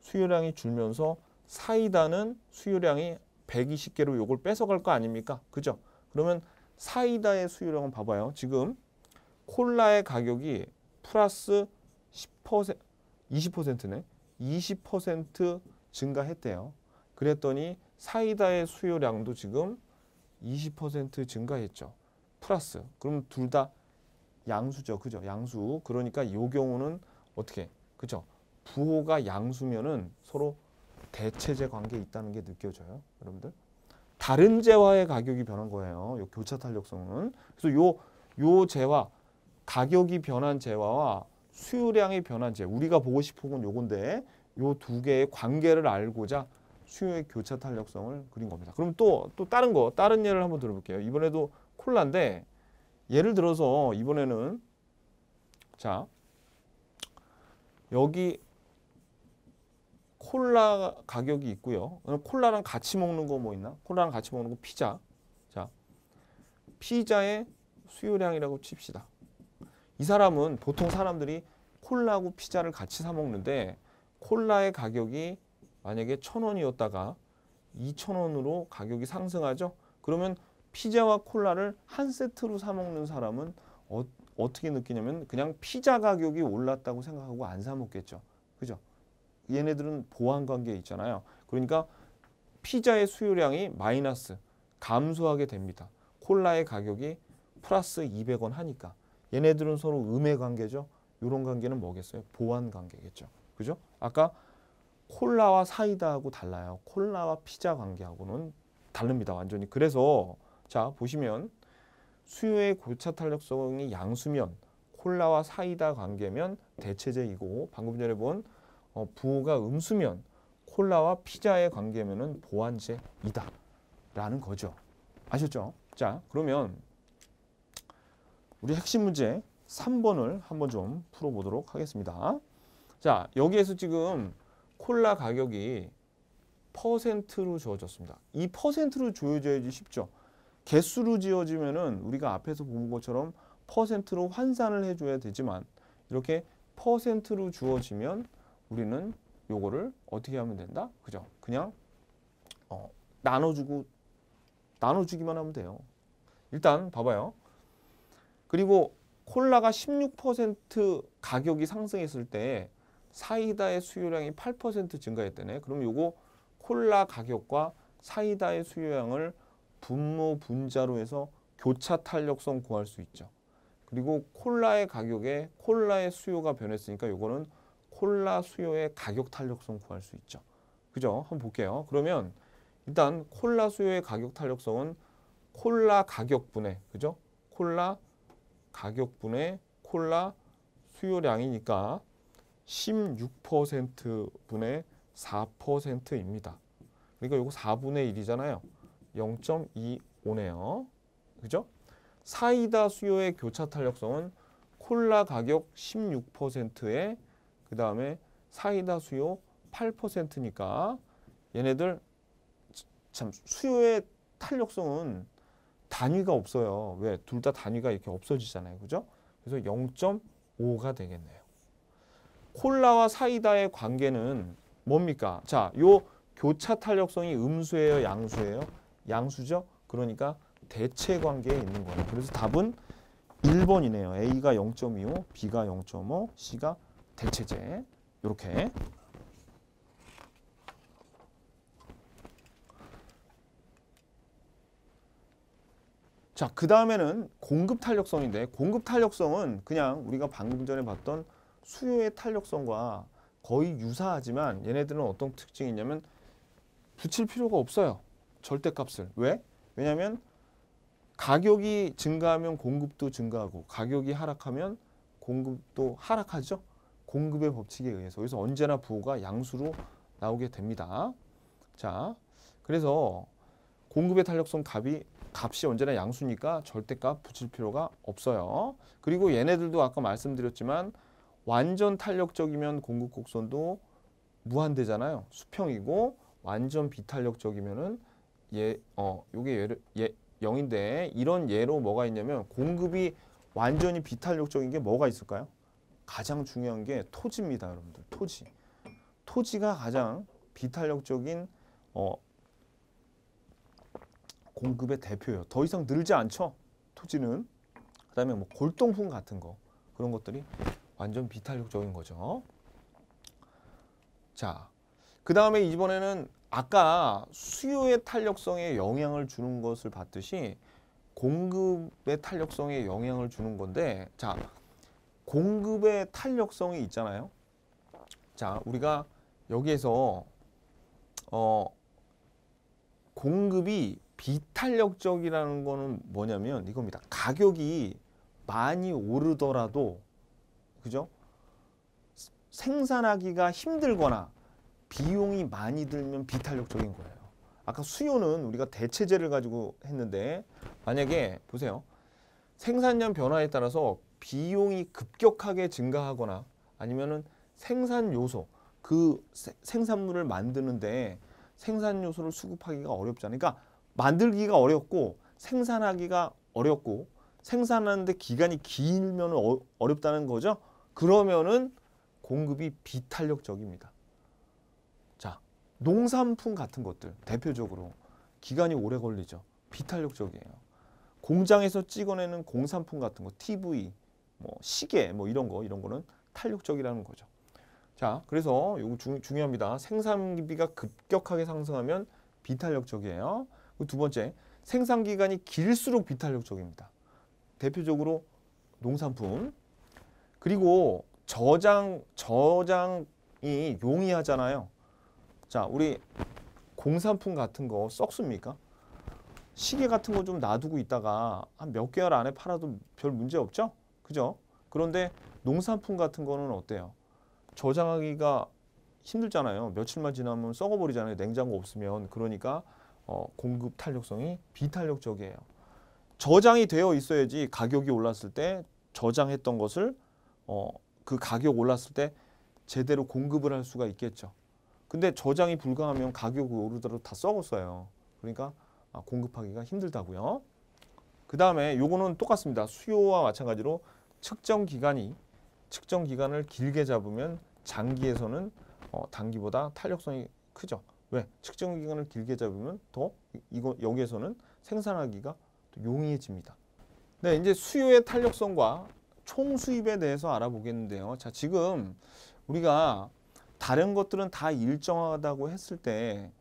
수요량이 줄면서 사이다는 수요량이 120개로 요걸 뺏어갈 거 아닙니까? 그죠? 그러면 사이다의 수요량은 봐봐요. 지금 콜라의 가격이 플러스 10% 20%네. 20% 증가했대요. 그랬더니 사이다의 수요량도 지금 20% 증가했죠. 플러스. 그럼 둘 다 양수죠. 그죠? 양수. 그러니까 요 경우는 어떻게? 그죠? 부호가 양수면은 서로 대체제 관계 있다는 게 느껴져요. 여러분들. 다른 재화의 가격이 변한 거예요. 요 교차 탄력성은. 그래서 요, 요 재화, 가격이 변한 재화와 수요량이 변한 재 우리가 보고 싶은 건 요건데 요 두 개의 관계를 알고자 수요의 교차 탄력성을 그린 겁니다. 그럼 또, 또 다른 거, 다른 예를 한번 들어볼게요. 이번에도 콜라인데, 예를 들어서 이번에는, 자, 여기 콜라 가격이 있고요. 콜라랑 같이 먹는 거 뭐 있나? 콜라랑 같이 먹는 거 피자. 자, 피자의 수요량이라고 칩시다. 이 사람은 보통 사람들이 콜라하고 피자를 같이 사 먹는데 콜라의 가격이 만약에 천원이었다가 이천 원으로 가격이 상승하죠. 그러면 피자와 콜라를 한 세트로 사 먹는 사람은 어, 어떻게 느끼냐면 그냥 피자 가격이 올랐다고 생각하고 안 사 먹겠죠. 그죠? 얘네들은 보안관계 있잖아요. 그러니까 피자의 수요량이 마이너스 감소하게 됩니다. 콜라의 가격이 플러스 200원 하니까 얘네들은 서로 음의 관계죠. 이런 관계는 뭐겠어요? 보안 관계겠죠. 그죠? 아까 콜라와 사이다하고 달라요. 콜라와 피자 관계하고는 다릅니다. 완전히. 그래서 자 보시면 수요의 고차 탄력성이 양수면 콜라와 사이다 관계면 대체제이고 방금 전에 본 어, 부호가 음수면 콜라와 피자의 관계면은 보완제이다 라는 거죠. 아셨죠? 자 그러면 우리 핵심 문제 3번을 한번 좀 풀어보도록 하겠습니다. 자 여기에서 지금 콜라 가격이 퍼센트로 주어졌습니다이 퍼센트로 조여져야지 쉽죠. 개수로 지어지면은 우리가 앞에서 본 것처럼 퍼센트로 환산을 해줘야 되지만 이렇게 퍼센트로 주어지면 우리는 요거를 어떻게 하면 된다? 그죠? 그냥 어, 나눠주고 나눠주기만 하면 돼요. 일단 봐봐요. 그리고 콜라가 16% 가격이 상승했을 때 사이다의 수요량이 8% 증가했다네. 그럼 요거 콜라 가격과 사이다의 수요량을 분모 분자로 해서 교차 탄력성 구할 수 있죠. 그리고 콜라의 가격에 콜라의 수요가 변했으니까 요거는 콜라 수요의 가격 탄력성 구할 수 있죠. 그죠? 한번 볼게요. 그러면 일단 콜라 수요의 가격 탄력성은 콜라 가격분의 그죠? 콜라 가격분의 콜라 수요량이니까 16%분의 4%입니다. 그러니까 요거 4분의 1이잖아요. 0.25네요. 그죠? 사이다 수요의 교차 탄력성은 콜라 가격 16%에 그 다음에 사이다 수요 8%니까 얘네들 참 수요의 탄력성은 단위가 없어요. 왜? 둘 다 단위가 이렇게 없어지잖아요. 그죠? 그래서 0.5가 되겠네요. 콜라와 사이다의 관계는 뭡니까? 자, 요 교차 탄력성이 음수예요, 양수예요? 양수죠? 그러니까 대체 관계에 있는 거예요. 그래서 답은 1번이네요. A가 0.25, B가 0.5, C가 대체제. 이렇게. 자, 그 다음에는 공급 탄력성인데 공급 탄력성은 그냥 우리가 방금 전에 봤던 수요의 탄력성과 거의 유사하지만 얘네들은 어떤 특징이 있냐면 붙일 필요가 없어요. 절대값을. 왜? 왜냐하면 가격이 증가하면 공급도 증가하고 가격이 하락하면 공급도 하락하죠. 공급의 법칙에 의해서. 그래서 언제나 부호가 양수로 나오게 됩니다. 자, 그래서 공급의 탄력성 값이 값이 언제나 양수니까 절대값 붙일 필요가 없어요. 그리고 얘네들도 아까 말씀드렸지만 완전 탄력적이면 공급 곡선도 무한대잖아요. 수평이고 완전 비탄력적이면은 예, 어, 요게 예를, 예, 0인데 이런 예로 뭐가 있냐면 공급이 완전히 비탄력적인 게 뭐가 있을까요? 가장 중요한 게 토지입니다, 여러분들. 토지. 토지가 가장 비탄력적인 어, 공급의 대표예요. 더 이상 늘지 않죠. 토지는. 그다음에 뭐 골동품 같은 거 그런 것들이 완전 비탄력적인 거죠. 자, 그 다음에 이번에는 아까 수요의 탄력성에 영향을 주는 것을 봤듯이 공급의 탄력성에 영향을 주는 건데 자, 공급의 탄력성이 있잖아요. 자, 우리가 여기에서 어, 공급이 비탄력적이라는 거는 뭐냐면 이겁니다. 가격이 많이 오르더라도 그죠? 생산하기가 힘들거나 비용이 많이 들면 비탄력적인 거예요. 아까 수요는 우리가 대체제를 가지고 했는데 만약에 보세요. 생산량 변화에 따라서 비용이 급격하게 증가하거나 아니면은 생산 요소, 그 생산물을 만드는데 생산 요소를 수급하기가 어렵잖아요. 그러니까 만들기가 어렵고 생산하기가 어렵고 생산하는데 기간이 길면 어, 어렵다는 거죠. 그러면은 공급이 비탄력적입니다. 자, 농산품 같은 것들 대표적으로 기간이 오래 걸리죠. 비탄력적이에요. 공장에서 찍어내는 공산품 같은 거, TV, 뭐 시계 뭐 이런 거 이런 거는 탄력적이라는 거죠. 자, 그래서 이거 중, 중요합니다. 생산비가 급격하게 상승하면 비탄력적이에요. 두 번째, 생산 기간이 길수록 비탄력적입니다. 대표적으로 농산품, 그리고 저장 저장이 용이하잖아요. 자, 우리 공산품 같은 거 썩습니까? 시계 같은 거 좀 놔두고 있다가 한 몇 개월 안에 팔아도 별 문제 없죠? 그죠? 그런데 농산품 같은 거는 어때요? 저장하기가 힘들잖아요. 며칠만 지나면 썩어버리잖아요. 냉장고 없으면. 그러니까 어, 공급 탄력성이 비탄력적이에요. 저장이 되어 있어야지 가격이 올랐을 때 저장했던 것을 어, 그 가격 올랐을 때 제대로 공급을 할 수가 있겠죠. 근데 저장이 불가하면 가격이 오르더라도 다 썩었어요. 그러니까 아, 공급하기가 힘들다고요. 그 다음에 요거는 똑같습니다. 수요와 마찬가지로 측정 기간이 측정 기간을 길게 잡으면 장기에서는 어, 단기보다 탄력성이 크죠. 왜? 측정 기간을 길게 잡으면 더 이거 여기에서는 생산하기가 용이해집니다. 네, 이제 수요의 탄력성과 총 수입에 대해서 알아보겠는데요. 자, 지금 우리가 다른 것들은 다 일정하다고 했을 때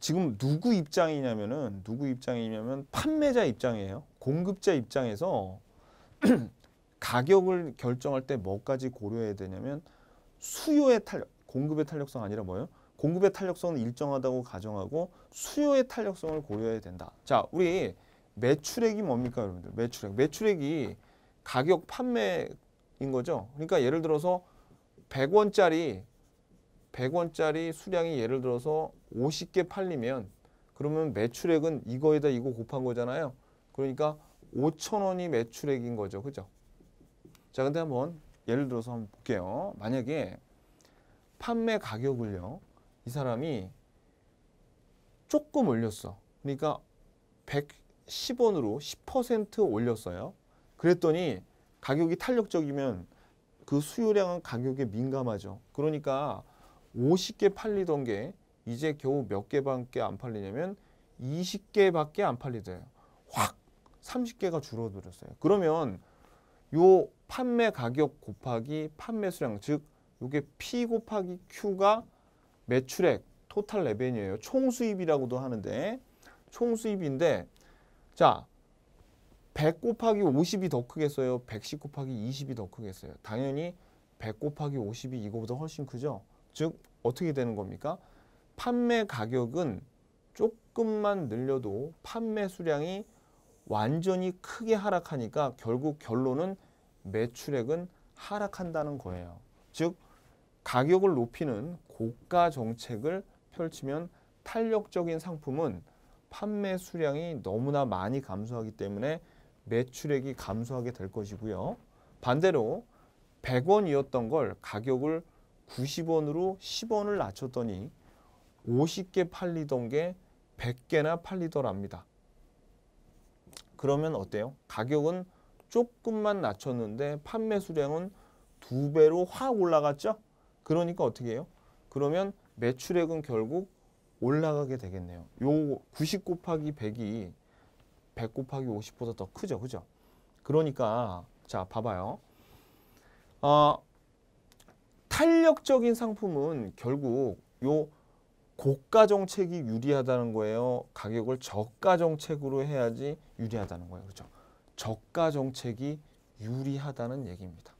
지금 누구 입장이냐면은 누구 입장이냐면 판매자 입장이에요. 공급자 입장에서 가격을 결정할 때 뭐까지 고려해야 되냐면 수요의 탄력, 공급의 탄력성 아니라 뭐예요? 공급의 탄력성은 일정하다고 가정하고 수요의 탄력성을 고려해야 된다. 자, 우리 매출액이 뭡니까, 여러분들? 매출액. 매출액이 가격 판매인 거죠. 그러니까 예를 들어서 100원짜리 100원짜리 수량이 예를 들어서 50개 팔리면 그러면 매출액은 이거에다 이거 곱한 거잖아요. 그러니까 5천원이 매출액인 거죠. 그죠? 자, 근데 한번 예를 들어서 한번 볼게요. 만약에 판매 가격을요. 이 사람이 조금 올렸어. 그러니까 110원으로 10% 올렸어요. 그랬더니 가격이 탄력적이면 그 수요량은 가격에 민감하죠. 그러니까 50개 팔리던 게 이제 겨우 몇 개밖에 안 팔리냐면 20개밖에 안 팔리대요. 확 30개가 줄어들었어요. 그러면 요 판매 가격 곱하기 판매 수량 즉 요게 P 곱하기 Q가 매출액 토탈 레베이에요총 수입이라고도 하는데 총 수입인데 자100 곱하기 50이 더 크겠어요? 110 곱하기 20이 더 크겠어요? 당연히 100 곱하기 50이 이거보다 훨씬 크죠? 즉 어떻게 되는 겁니까? 판매 가격은 조금만 늘려도 판매 수량이 완전히 크게 하락하니까 결국 결론은 매출액은 하락한다는 거예요. 즉 가격을 높이는 고가 정책을 펼치면 탄력적인 상품은 판매 수량이 너무나 많이 감소하기 때문에 매출액이 감소하게 될 것이고요. 반대로 100원이었던 걸 가격을 90원으로 10원을 낮췄더니 50개 팔리던 게 100개나 팔리더랍니다. 그러면 어때요? 가격은 조금만 낮췄는데 판매 수량은 두 배로 확 올라갔죠? 그러니까 어떻게 해요? 그러면 매출액은 결국 올라가게 되겠네요. 요 90 곱하기 100이 100 곱하기 50보다 더 크죠. 그죠? 그러니까 자 봐봐요. 어, 탄력적인 상품은 결국 요 고가 정책이 유리하다는 거예요. 가격을 저가 정책으로 해야지 유리하다는 거예요. 그렇죠? 저가 정책이 유리하다는 얘기입니다.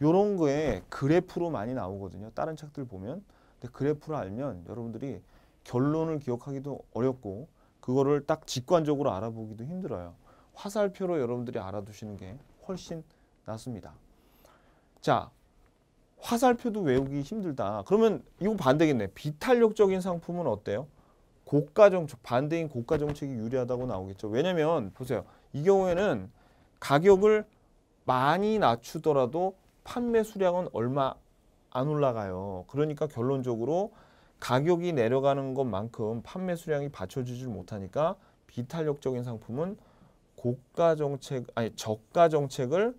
요런 거에 그래프로 많이 나오거든요. 다른 책들 보면. 근데 그래프를 알면 여러분들이 결론을 기억하기도 어렵고 그거를 딱 직관적으로 알아보기도 힘들어요. 화살표로 여러분들이 알아두시는 게 훨씬 낫습니다. 자, 화살표도 외우기 힘들다. 그러면 이거 반대겠네. 비탄력적인 상품은 어때요? 고가 정책, 반대인 고가 정책이 유리하다고 나오겠죠. 왜냐면 보세요. 이 경우에는 가격을 많이 낮추더라도 판매 수량은 얼마 안 올라가요. 그러니까 결론적으로 가격이 내려가는 것만큼 판매 수량이 받쳐주질 못하니까 비탄력적인 상품은 고가 정책 아니 저가 정책을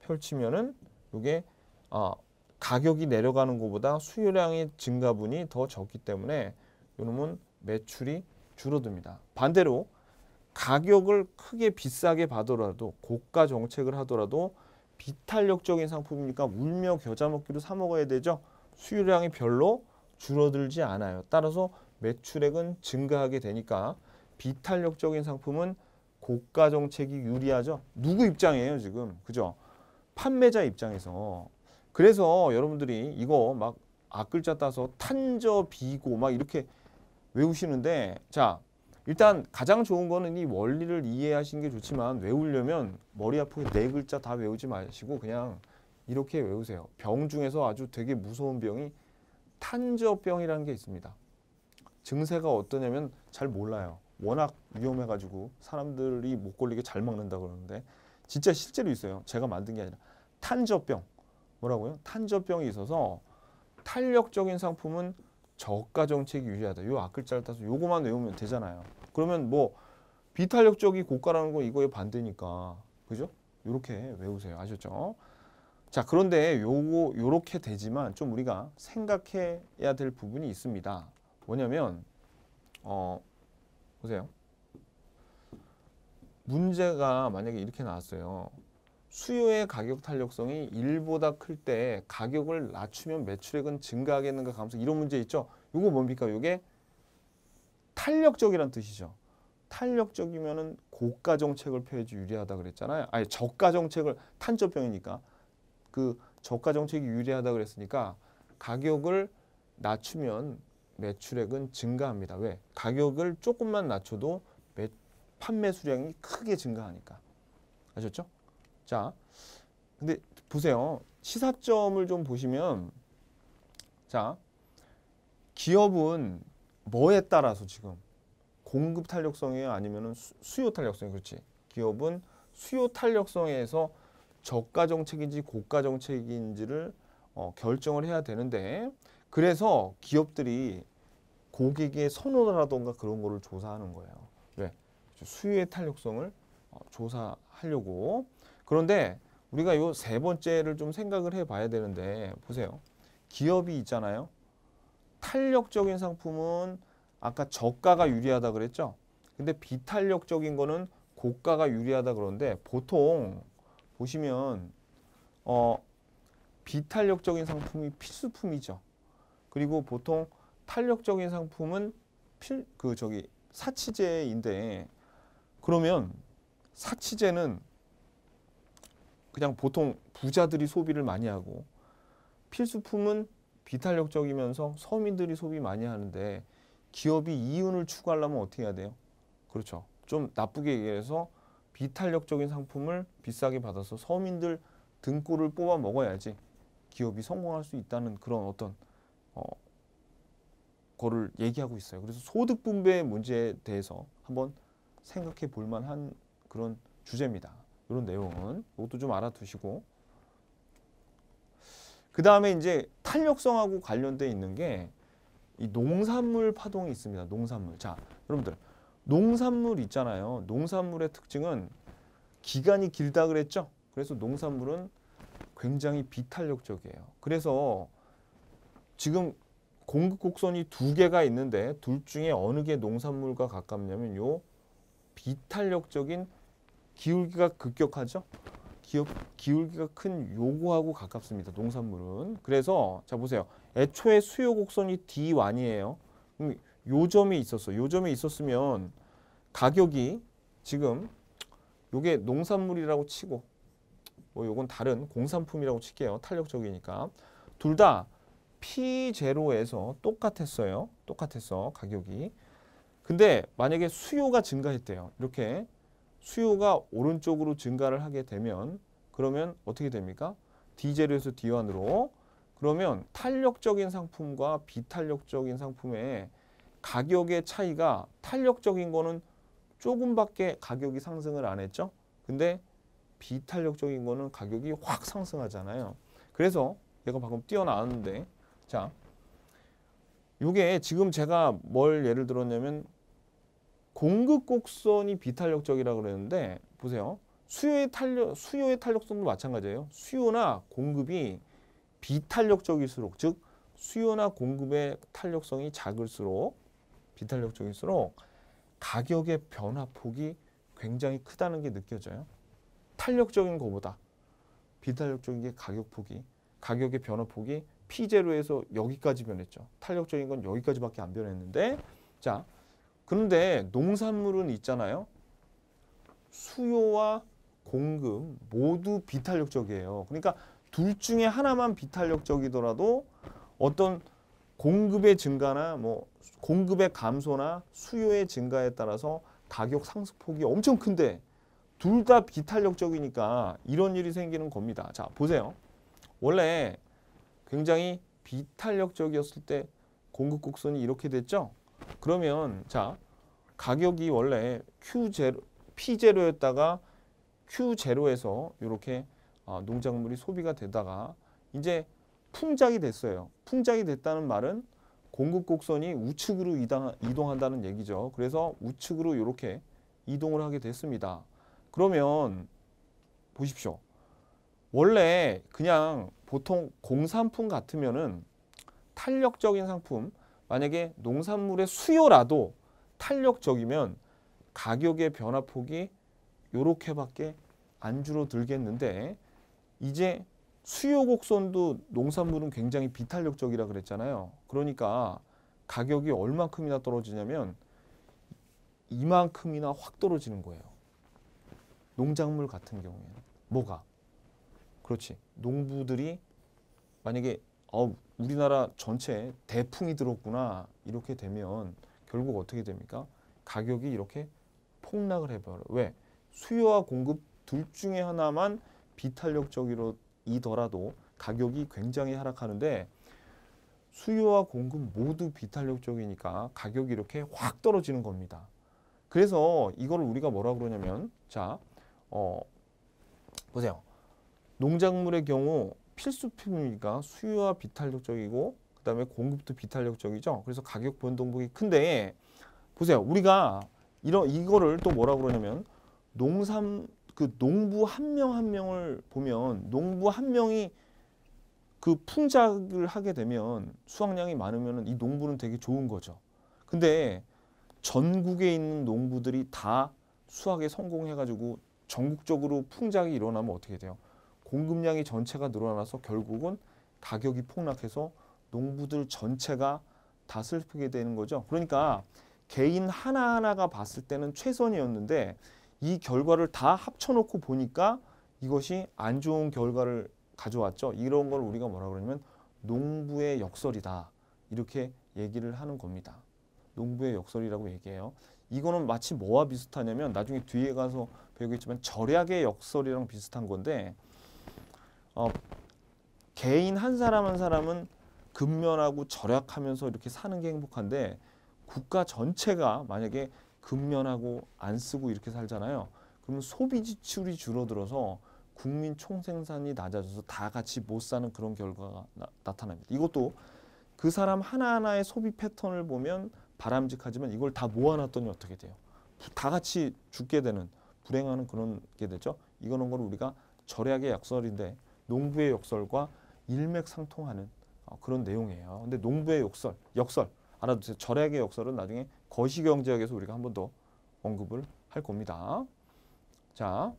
펼치면은 이게 아 가격이 내려가는 것보다 수요량의 증가분이 더 적기 때문에 요놈은 매출이 줄어듭니다. 반대로 가격을 크게 비싸게 받더라도 고가 정책을 하더라도 비탄력적인 상품이니까 울며 겨자 먹기로 사 먹어야 되죠. 수요량이 별로 줄어들지 않아요. 따라서 매출액은 증가하게 되니까 비탄력적인 상품은 고가 정책이 유리하죠. 누구 입장이에요 지금. 그죠? 판매자 입장에서. 그래서 여러분들이 이거 막 앞글자 따서 탄저 비고 막 이렇게 외우시는데 자 일단 가장 좋은 거는 이 원리를 이해하시는 게 좋지만 외우려면 머리 아프게 네 글자 다 외우지 마시고 그냥 이렇게 외우세요. 병 중에서 아주 되게 무서운 병이 탄저병이라는 게 있습니다. 증세가 어떠냐면 잘 몰라요. 워낙 위험해가지고 사람들이 못 걸리게 잘 막는다 그러는데 진짜 실제로 있어요. 제가 만든 게 아니라 탄저병 뭐라고요? 탄저병이 있어서 탄력적인 상품은 저가 정책이 유리하다. 요 앞글자를 따서 요거만 외우면 되잖아요. 그러면 뭐 비탄력적이 고가라는 거 이거에 반대니까 그죠? 이렇게 외우세요. 아셨죠? 자 그런데 요거 요렇게 되지만 좀 우리가 생각해야 될 부분이 있습니다. 뭐냐면 어 보세요. 문제가 만약에 이렇게 나왔어요. 수요의 가격 탄력성이 1보다 클 때 가격을 낮추면 매출액은 증가하겠는가 감소 이런 문제 있죠. 요거 뭡니까? 요게 탄력적이란 뜻이죠. 탄력적이면은 고가 정책을 펴야지 유리하다 그랬잖아요. 아니 저가 정책을 탄저병이니까 그 저가 정책이 유리하다 그랬으니까 가격을 낮추면 매출액은 증가합니다. 왜? 가격을 조금만 낮춰도 매, 판매 수량이 크게 증가하니까. 아셨죠? 자, 근데 보세요. 시사점을 좀 보시면 자, 기업은 뭐에 따라서 지금 공급 탄력성이에요? 아니면 수요 탄력성이 그렇지? 기업은 수요 탄력성에서 저가 정책인지 고가 정책인지를 어, 결정을 해야 되는데 그래서 기업들이 고객의 선호라던가 그런 거를 조사하는 거예요. 왜? 그렇죠. 수요의 탄력성을 어, 조사하려고. 그런데 우리가 요 세 번째를 좀 생각을 해 봐야 되는데 보세요. 기업이 있잖아요. 탄력적인 상품은 아까 저가가 유리하다 그랬죠? 근데 비탄력적인 거는 고가가 유리하다 그런데 보통 보시면 어, 비탄력적인 상품이 필수품이죠. 그리고 보통 탄력적인 상품은 필, 그 저기 사치제인데 그러면 사치제는 그냥 보통 부자들이 소비를 많이 하고 필수품은 비탄력적이면서 서민들이 소비 많이 하는데 기업이 이윤을 추구하려면 어떻게 해야 돼요? 그렇죠. 좀 나쁘게 얘기해서 비탄력적인 상품을 비싸게 받아서 서민들 등골을 뽑아 먹어야지 기업이 성공할 수 있다는 그런 어떤 어, 거를 얘기하고 있어요. 그래서 소득 분배 문제에 대해서 한번 생각해 볼 만한 그런 주제입니다. 이런 내용은 이것도 좀 알아두시고 그 다음에 이제 탄력성하고 관련돼 있는 게 이 농산물 파동이 있습니다. 농산물. 자, 여러분들 농산물 있잖아요. 농산물의 특징은 기간이 길다 그랬죠. 그래서 농산물은 굉장히 비탄력적이에요. 그래서 지금 공급 곡선이 두 개가 있는데 둘 중에 어느 게 농산물과 가깝냐면 요 비탄력적인 기울기가 급격하죠. 기업, 기울기가 큰 요구하고 가깝습니다. 농산물은. 그래서 자 보세요. 애초에 수요 곡선이 D1이에요. 요점이 있었어. 요점이 있었으면 가격이 지금 요게 농산물이라고 치고 뭐 요건 다른 공산품이라고 칠게요. 탄력적이니까. 둘 다 P0에서 똑같았어요. 똑같았어. 가격이. 근데 만약에 수요가 증가했대요. 이렇게 수요가 오른쪽으로 증가를 하게 되면 그러면 어떻게 됩니까? D0에서 D1으로 그러면 탄력적인 상품과 비탄력적인 상품의 가격의 차이가 탄력적인 거는 조금밖에 가격이 상승을 안 했죠. 근데 비탄력적인 거는 가격이 확 상승하잖아요. 그래서 얘가 방금 뛰어나왔는데 자 이게 지금 제가 뭘 예를 들었냐면 공급 곡선이 비탄력적이라고 그랬는데 보세요. 수요의 탄력 수요의 탄력성도 마찬가지예요. 수요나 공급이 비탄력적일수록 즉 수요나 공급의 탄력성이 작을수록 비탄력 쪽일수록 가격의 변화폭이 굉장히 크다는 게 느껴져요. 탄력적인 것보다 비탄력적인 게 가격폭이 가격의 변화폭이 P0에서 여기까지 변했죠. 탄력적인 건 여기까지밖에 안 변했는데 자 그런데 농산물은 있잖아요. 수요와 공급 모두 비탄력적이에요. 그러니까 둘 중에 하나만 비탄력적이더라도 어떤 공급의 증가나 뭐 공급의 감소나 수요의 증가에 따라서 가격 상승폭이 엄청 큰데 둘 다 비탄력적이니까 이런 일이 생기는 겁니다. 자, 보세요. 원래 굉장히 비탄력적이었을 때 공급 곡선이 이렇게 됐죠? 그러면 자, 가격이 원래 Q0, P0였다가 Q0에서 이렇게 아, 농작물이 소비가 되다가 이제 풍작이 됐어요. 풍작이 됐다는 말은 공급 곡선이 우측으로 이동한다는 얘기죠. 그래서 우측으로 이렇게 이동을 하게 됐습니다. 그러면 보십시오. 원래 그냥 보통 공산품 같으면은 탄력적인 상품, 만약에 농산물의 수요라도 탄력적이면 가격의 변화폭이 이렇게밖에안 줄어들겠는데 이제 수요 곡선도 농산물은 굉장히 비탄력적이라 그랬잖아요. 그러니까 가격이 얼만큼이나 떨어지냐면 이만큼이나 확 떨어지는 거예요. 농작물 같은 경우에는 뭐가? 그렇지. 농부들이 만약에 어, 우리나라 전체에 대풍이 들었구나 이렇게 되면 결국 어떻게 됩니까? 가격이 이렇게 폭락을 해버려 왜? 수요와 공급 둘 중에 하나만 비탄력적으로 이더라도 가격이 굉장히 하락하는데 수요와 공급 모두 비탄력 적이니까 가격이 이렇게 확 떨어지는 겁니다. 그래서 이걸 우리가 뭐라 그러냐면 자, 어, 보세요. 농작물의 경우 필수품이니까 수요와 비탄력적이고 그다음에 공급도 비탄력적이죠. 그래서 가격 변동폭이 큰데 보세요. 우리가 이런 이거를 또 뭐라 그러냐면 농산 그 농부 한 명한 한 명을 보면 농부 한 명이 그 풍작을 하게 되면 수확량이 많으면 이 농부는 되게 좋은 거죠. 근데 전국에 있는 농부들이 다 수확에 성공해가지고 전국적으로 풍작이 일어나면 어떻게 돼요? 공급량이 전체가 늘어나서 결국은 가격이 폭락해서 농부들 전체가 다 슬프게 되는 거죠. 그러니까 개인 하나하나가 봤을 때는 최선이었는데 이 결과를 다 합쳐놓고 보니까 이것이 안 좋은 결과를 가져왔죠. 이런 걸 우리가 뭐라 그러냐면 농부의 역설이다. 이렇게 얘기를 하는 겁니다. 농부의 역설이라고 얘기해요. 이거는 마치 뭐와 비슷하냐면 나중에 뒤에 가서 배우겠지만 절약의 역설이랑 비슷한 건데 어, 개인 한 사람 한 사람은 근면하고 절약하면서 이렇게 사는 게 행복한데 국가 전체가 만약에 금면하고안 쓰고 이렇게 살잖아요. 그러면 소비 지출이 줄어들어서 국민 총생산이 낮아져서 다 같이 못 사는 그런 결과가 나, 타납니다 이것도 그 사람 하나하나의 소비 패턴을 보면 바람직하지만 이걸 다 모아놨더니 어떻게 돼요? 다 같이 죽게 되는 불행하는 그런 게 되죠. 이거는 걸 우리가 절약의 역설인데 농부의 역설과 일맥상통하는 어, 그런 내용이에요. 근데 농부의 역설, 역설 알아두세요. 절약의 역설은 나중에 거시경제학에서 우리가 한 번 더 언급을 할 겁니다. 자,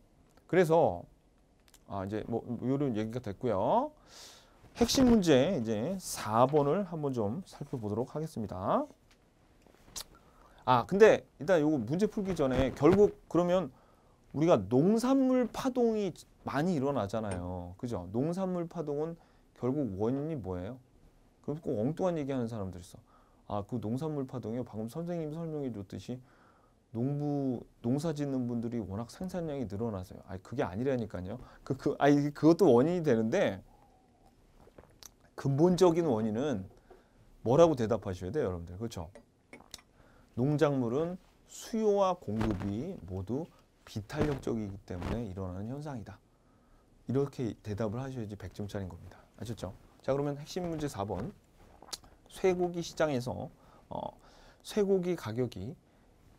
그래서 아 이제 뭐 이런 얘기가 됐고요. 핵심 문제 이제 4번을 한번 좀 살펴보도록 하겠습니다. 아 근데 일단 요거 문제 풀기 전에 결국 그러면 우리가 농산물 파동이 많이 일어나잖아요. 그죠? 농산물 파동은 결국 원인이 뭐예요? 그럼 꼭 엉뚱한 얘기하는 사람들 있어. 아그 농산물 파동이 방금 선생님 설명해 줬듯이 농부 농사 짓는 분들이 워낙 생산량이 늘어나서요. 아 그게 아니라니까요. 그그아 그것도 원인이 되는데 근본적인 원인은 뭐라고 대답하셔야 돼요, 여러분들. 그렇죠? 농작물은 수요와 공급이 모두 비탄력적이기 때문에 일어나는 현상이다. 이렇게 대답을 하셔야지 100점짜리인 겁니다. 아셨죠? 자, 그러면 핵심 문제 4번. 쇠고기 시장에서 어, 쇠고기 가격이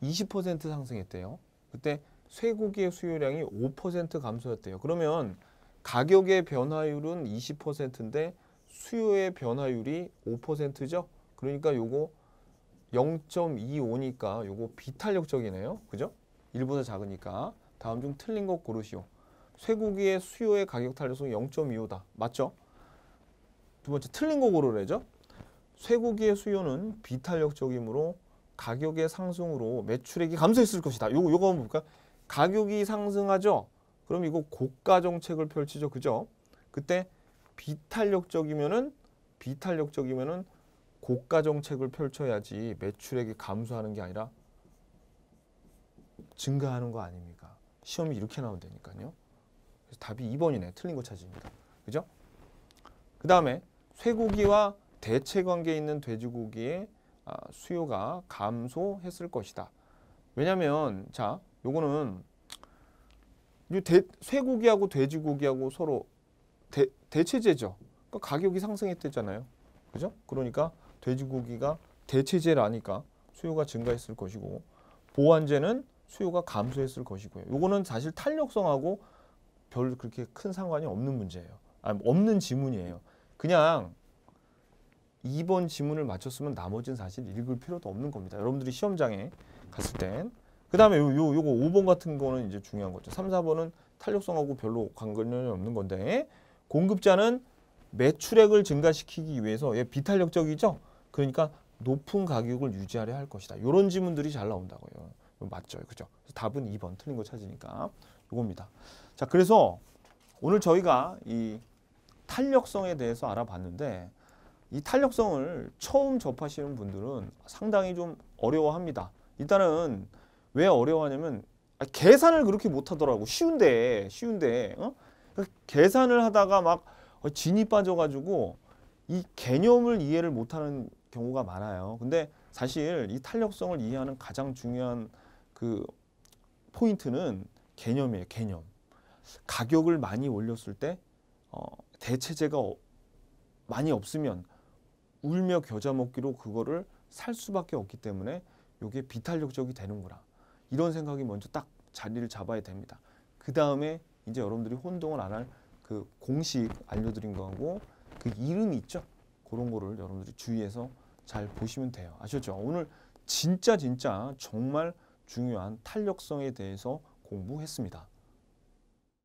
20% 상승했대요. 그때 쇠고기의 수요량이 5%감소했대요 그러면 가격의 변화율은 20%인데 수요의 변화율이 5%죠. 그러니까 요거 0.25니까 요거 비탄력적이네요. 그죠? 1보다 작으니까 다음 중 틀린 것 고르시오. 쇠고기의 수요의 가격 탄력성 0.25다. 맞죠? 두 번째 틀린 거 고르래죠? 쇠고기의 수요는 비탄력적이므로 가격의 상승으로 매출액이 감소했을 것이다. 요거 요거 볼까? 가격이 상승하죠. 그럼 이거 고가 정책을 펼치죠. 그죠? 그때 비탄력적이면은 비탄력적이면은 고가 정책을 펼쳐야지 매출액이 감소하는 게 아니라 증가하는 거 아닙니까? 시험이 이렇게 나온다니까요. 그래서 답이 2번이네. 틀린 거 찾습니다. 그죠? 그 다음에 쇠고기와 대체 관계에 있는 돼지고기의 아, 수요가 감소했을 것이다. 왜냐면 자, 요거는 대, 쇠고기하고 돼지고기하고 서로 대, 대체제죠. 그러니까 가격이 상승했대잖아요. 그죠? 그러니까 돼지고기가 대체제라니까 수요가 증가했을 것이고 보완제는 수요가 감소했을 것이고요. 요거는 사실 탄력성하고 별 그렇게 큰 상관이 없는 문제예요. 아 없는 지문이에요. 그냥 2번 지문을 맞췄으면 나머지는 사실 읽을 필요도 없는 겁니다. 여러분들이 시험장에 갔을 땐. 그 다음에 요, 요, 요거 5번 같은 거는 이제 중요한 거죠. 3, 4번은 탄력성하고 별로 관련이 없는 건데 공급자는 매출액을 증가시키기 위해서 얘 비탄력적이죠. 그러니까 높은 가격을 유지하려 할 것이다. 요런 지문들이 잘 나온다고요. 맞죠. 그죠? 답은 2번 틀린 거 찾으니까 이겁니다. 자, 그래서 오늘 저희가 이 탄력성에 대해서 알아봤는데 이 탄력성을 처음 접하시는 분들은 상당히 좀 어려워합니다. 일단은 왜 어려워하냐면 아, 계산을 그렇게 못하더라고. 쉬운데 쉬운데 어? 그 계산을 하다가 막 어, 진이 빠져가지고 이 개념을 이해를 못하는 경우가 많아요. 근데 사실 이 탄력성을 이해하는 가장 중요한 그 포인트는 개념이에요. 개념. 가격을 많이 올렸을 때 어, 대체제가 어, 많이 없으면 울며 겨자 먹기로 그거를 살 수밖에 없기 때문에 이게 비탄력적이 되는구나. 이런 생각이 먼저 딱 자리를 잡아야 됩니다. 그 다음에 이제 여러분들이 혼동을 안 할 그 공식 알려드린 거하고 그이름 있죠. 그런 거를 여러분들이 주의해서 잘 보시면 돼요. 아셨죠? 오늘 진짜 진짜 정말 중요한 탄력성에 대해서 공부했습니다.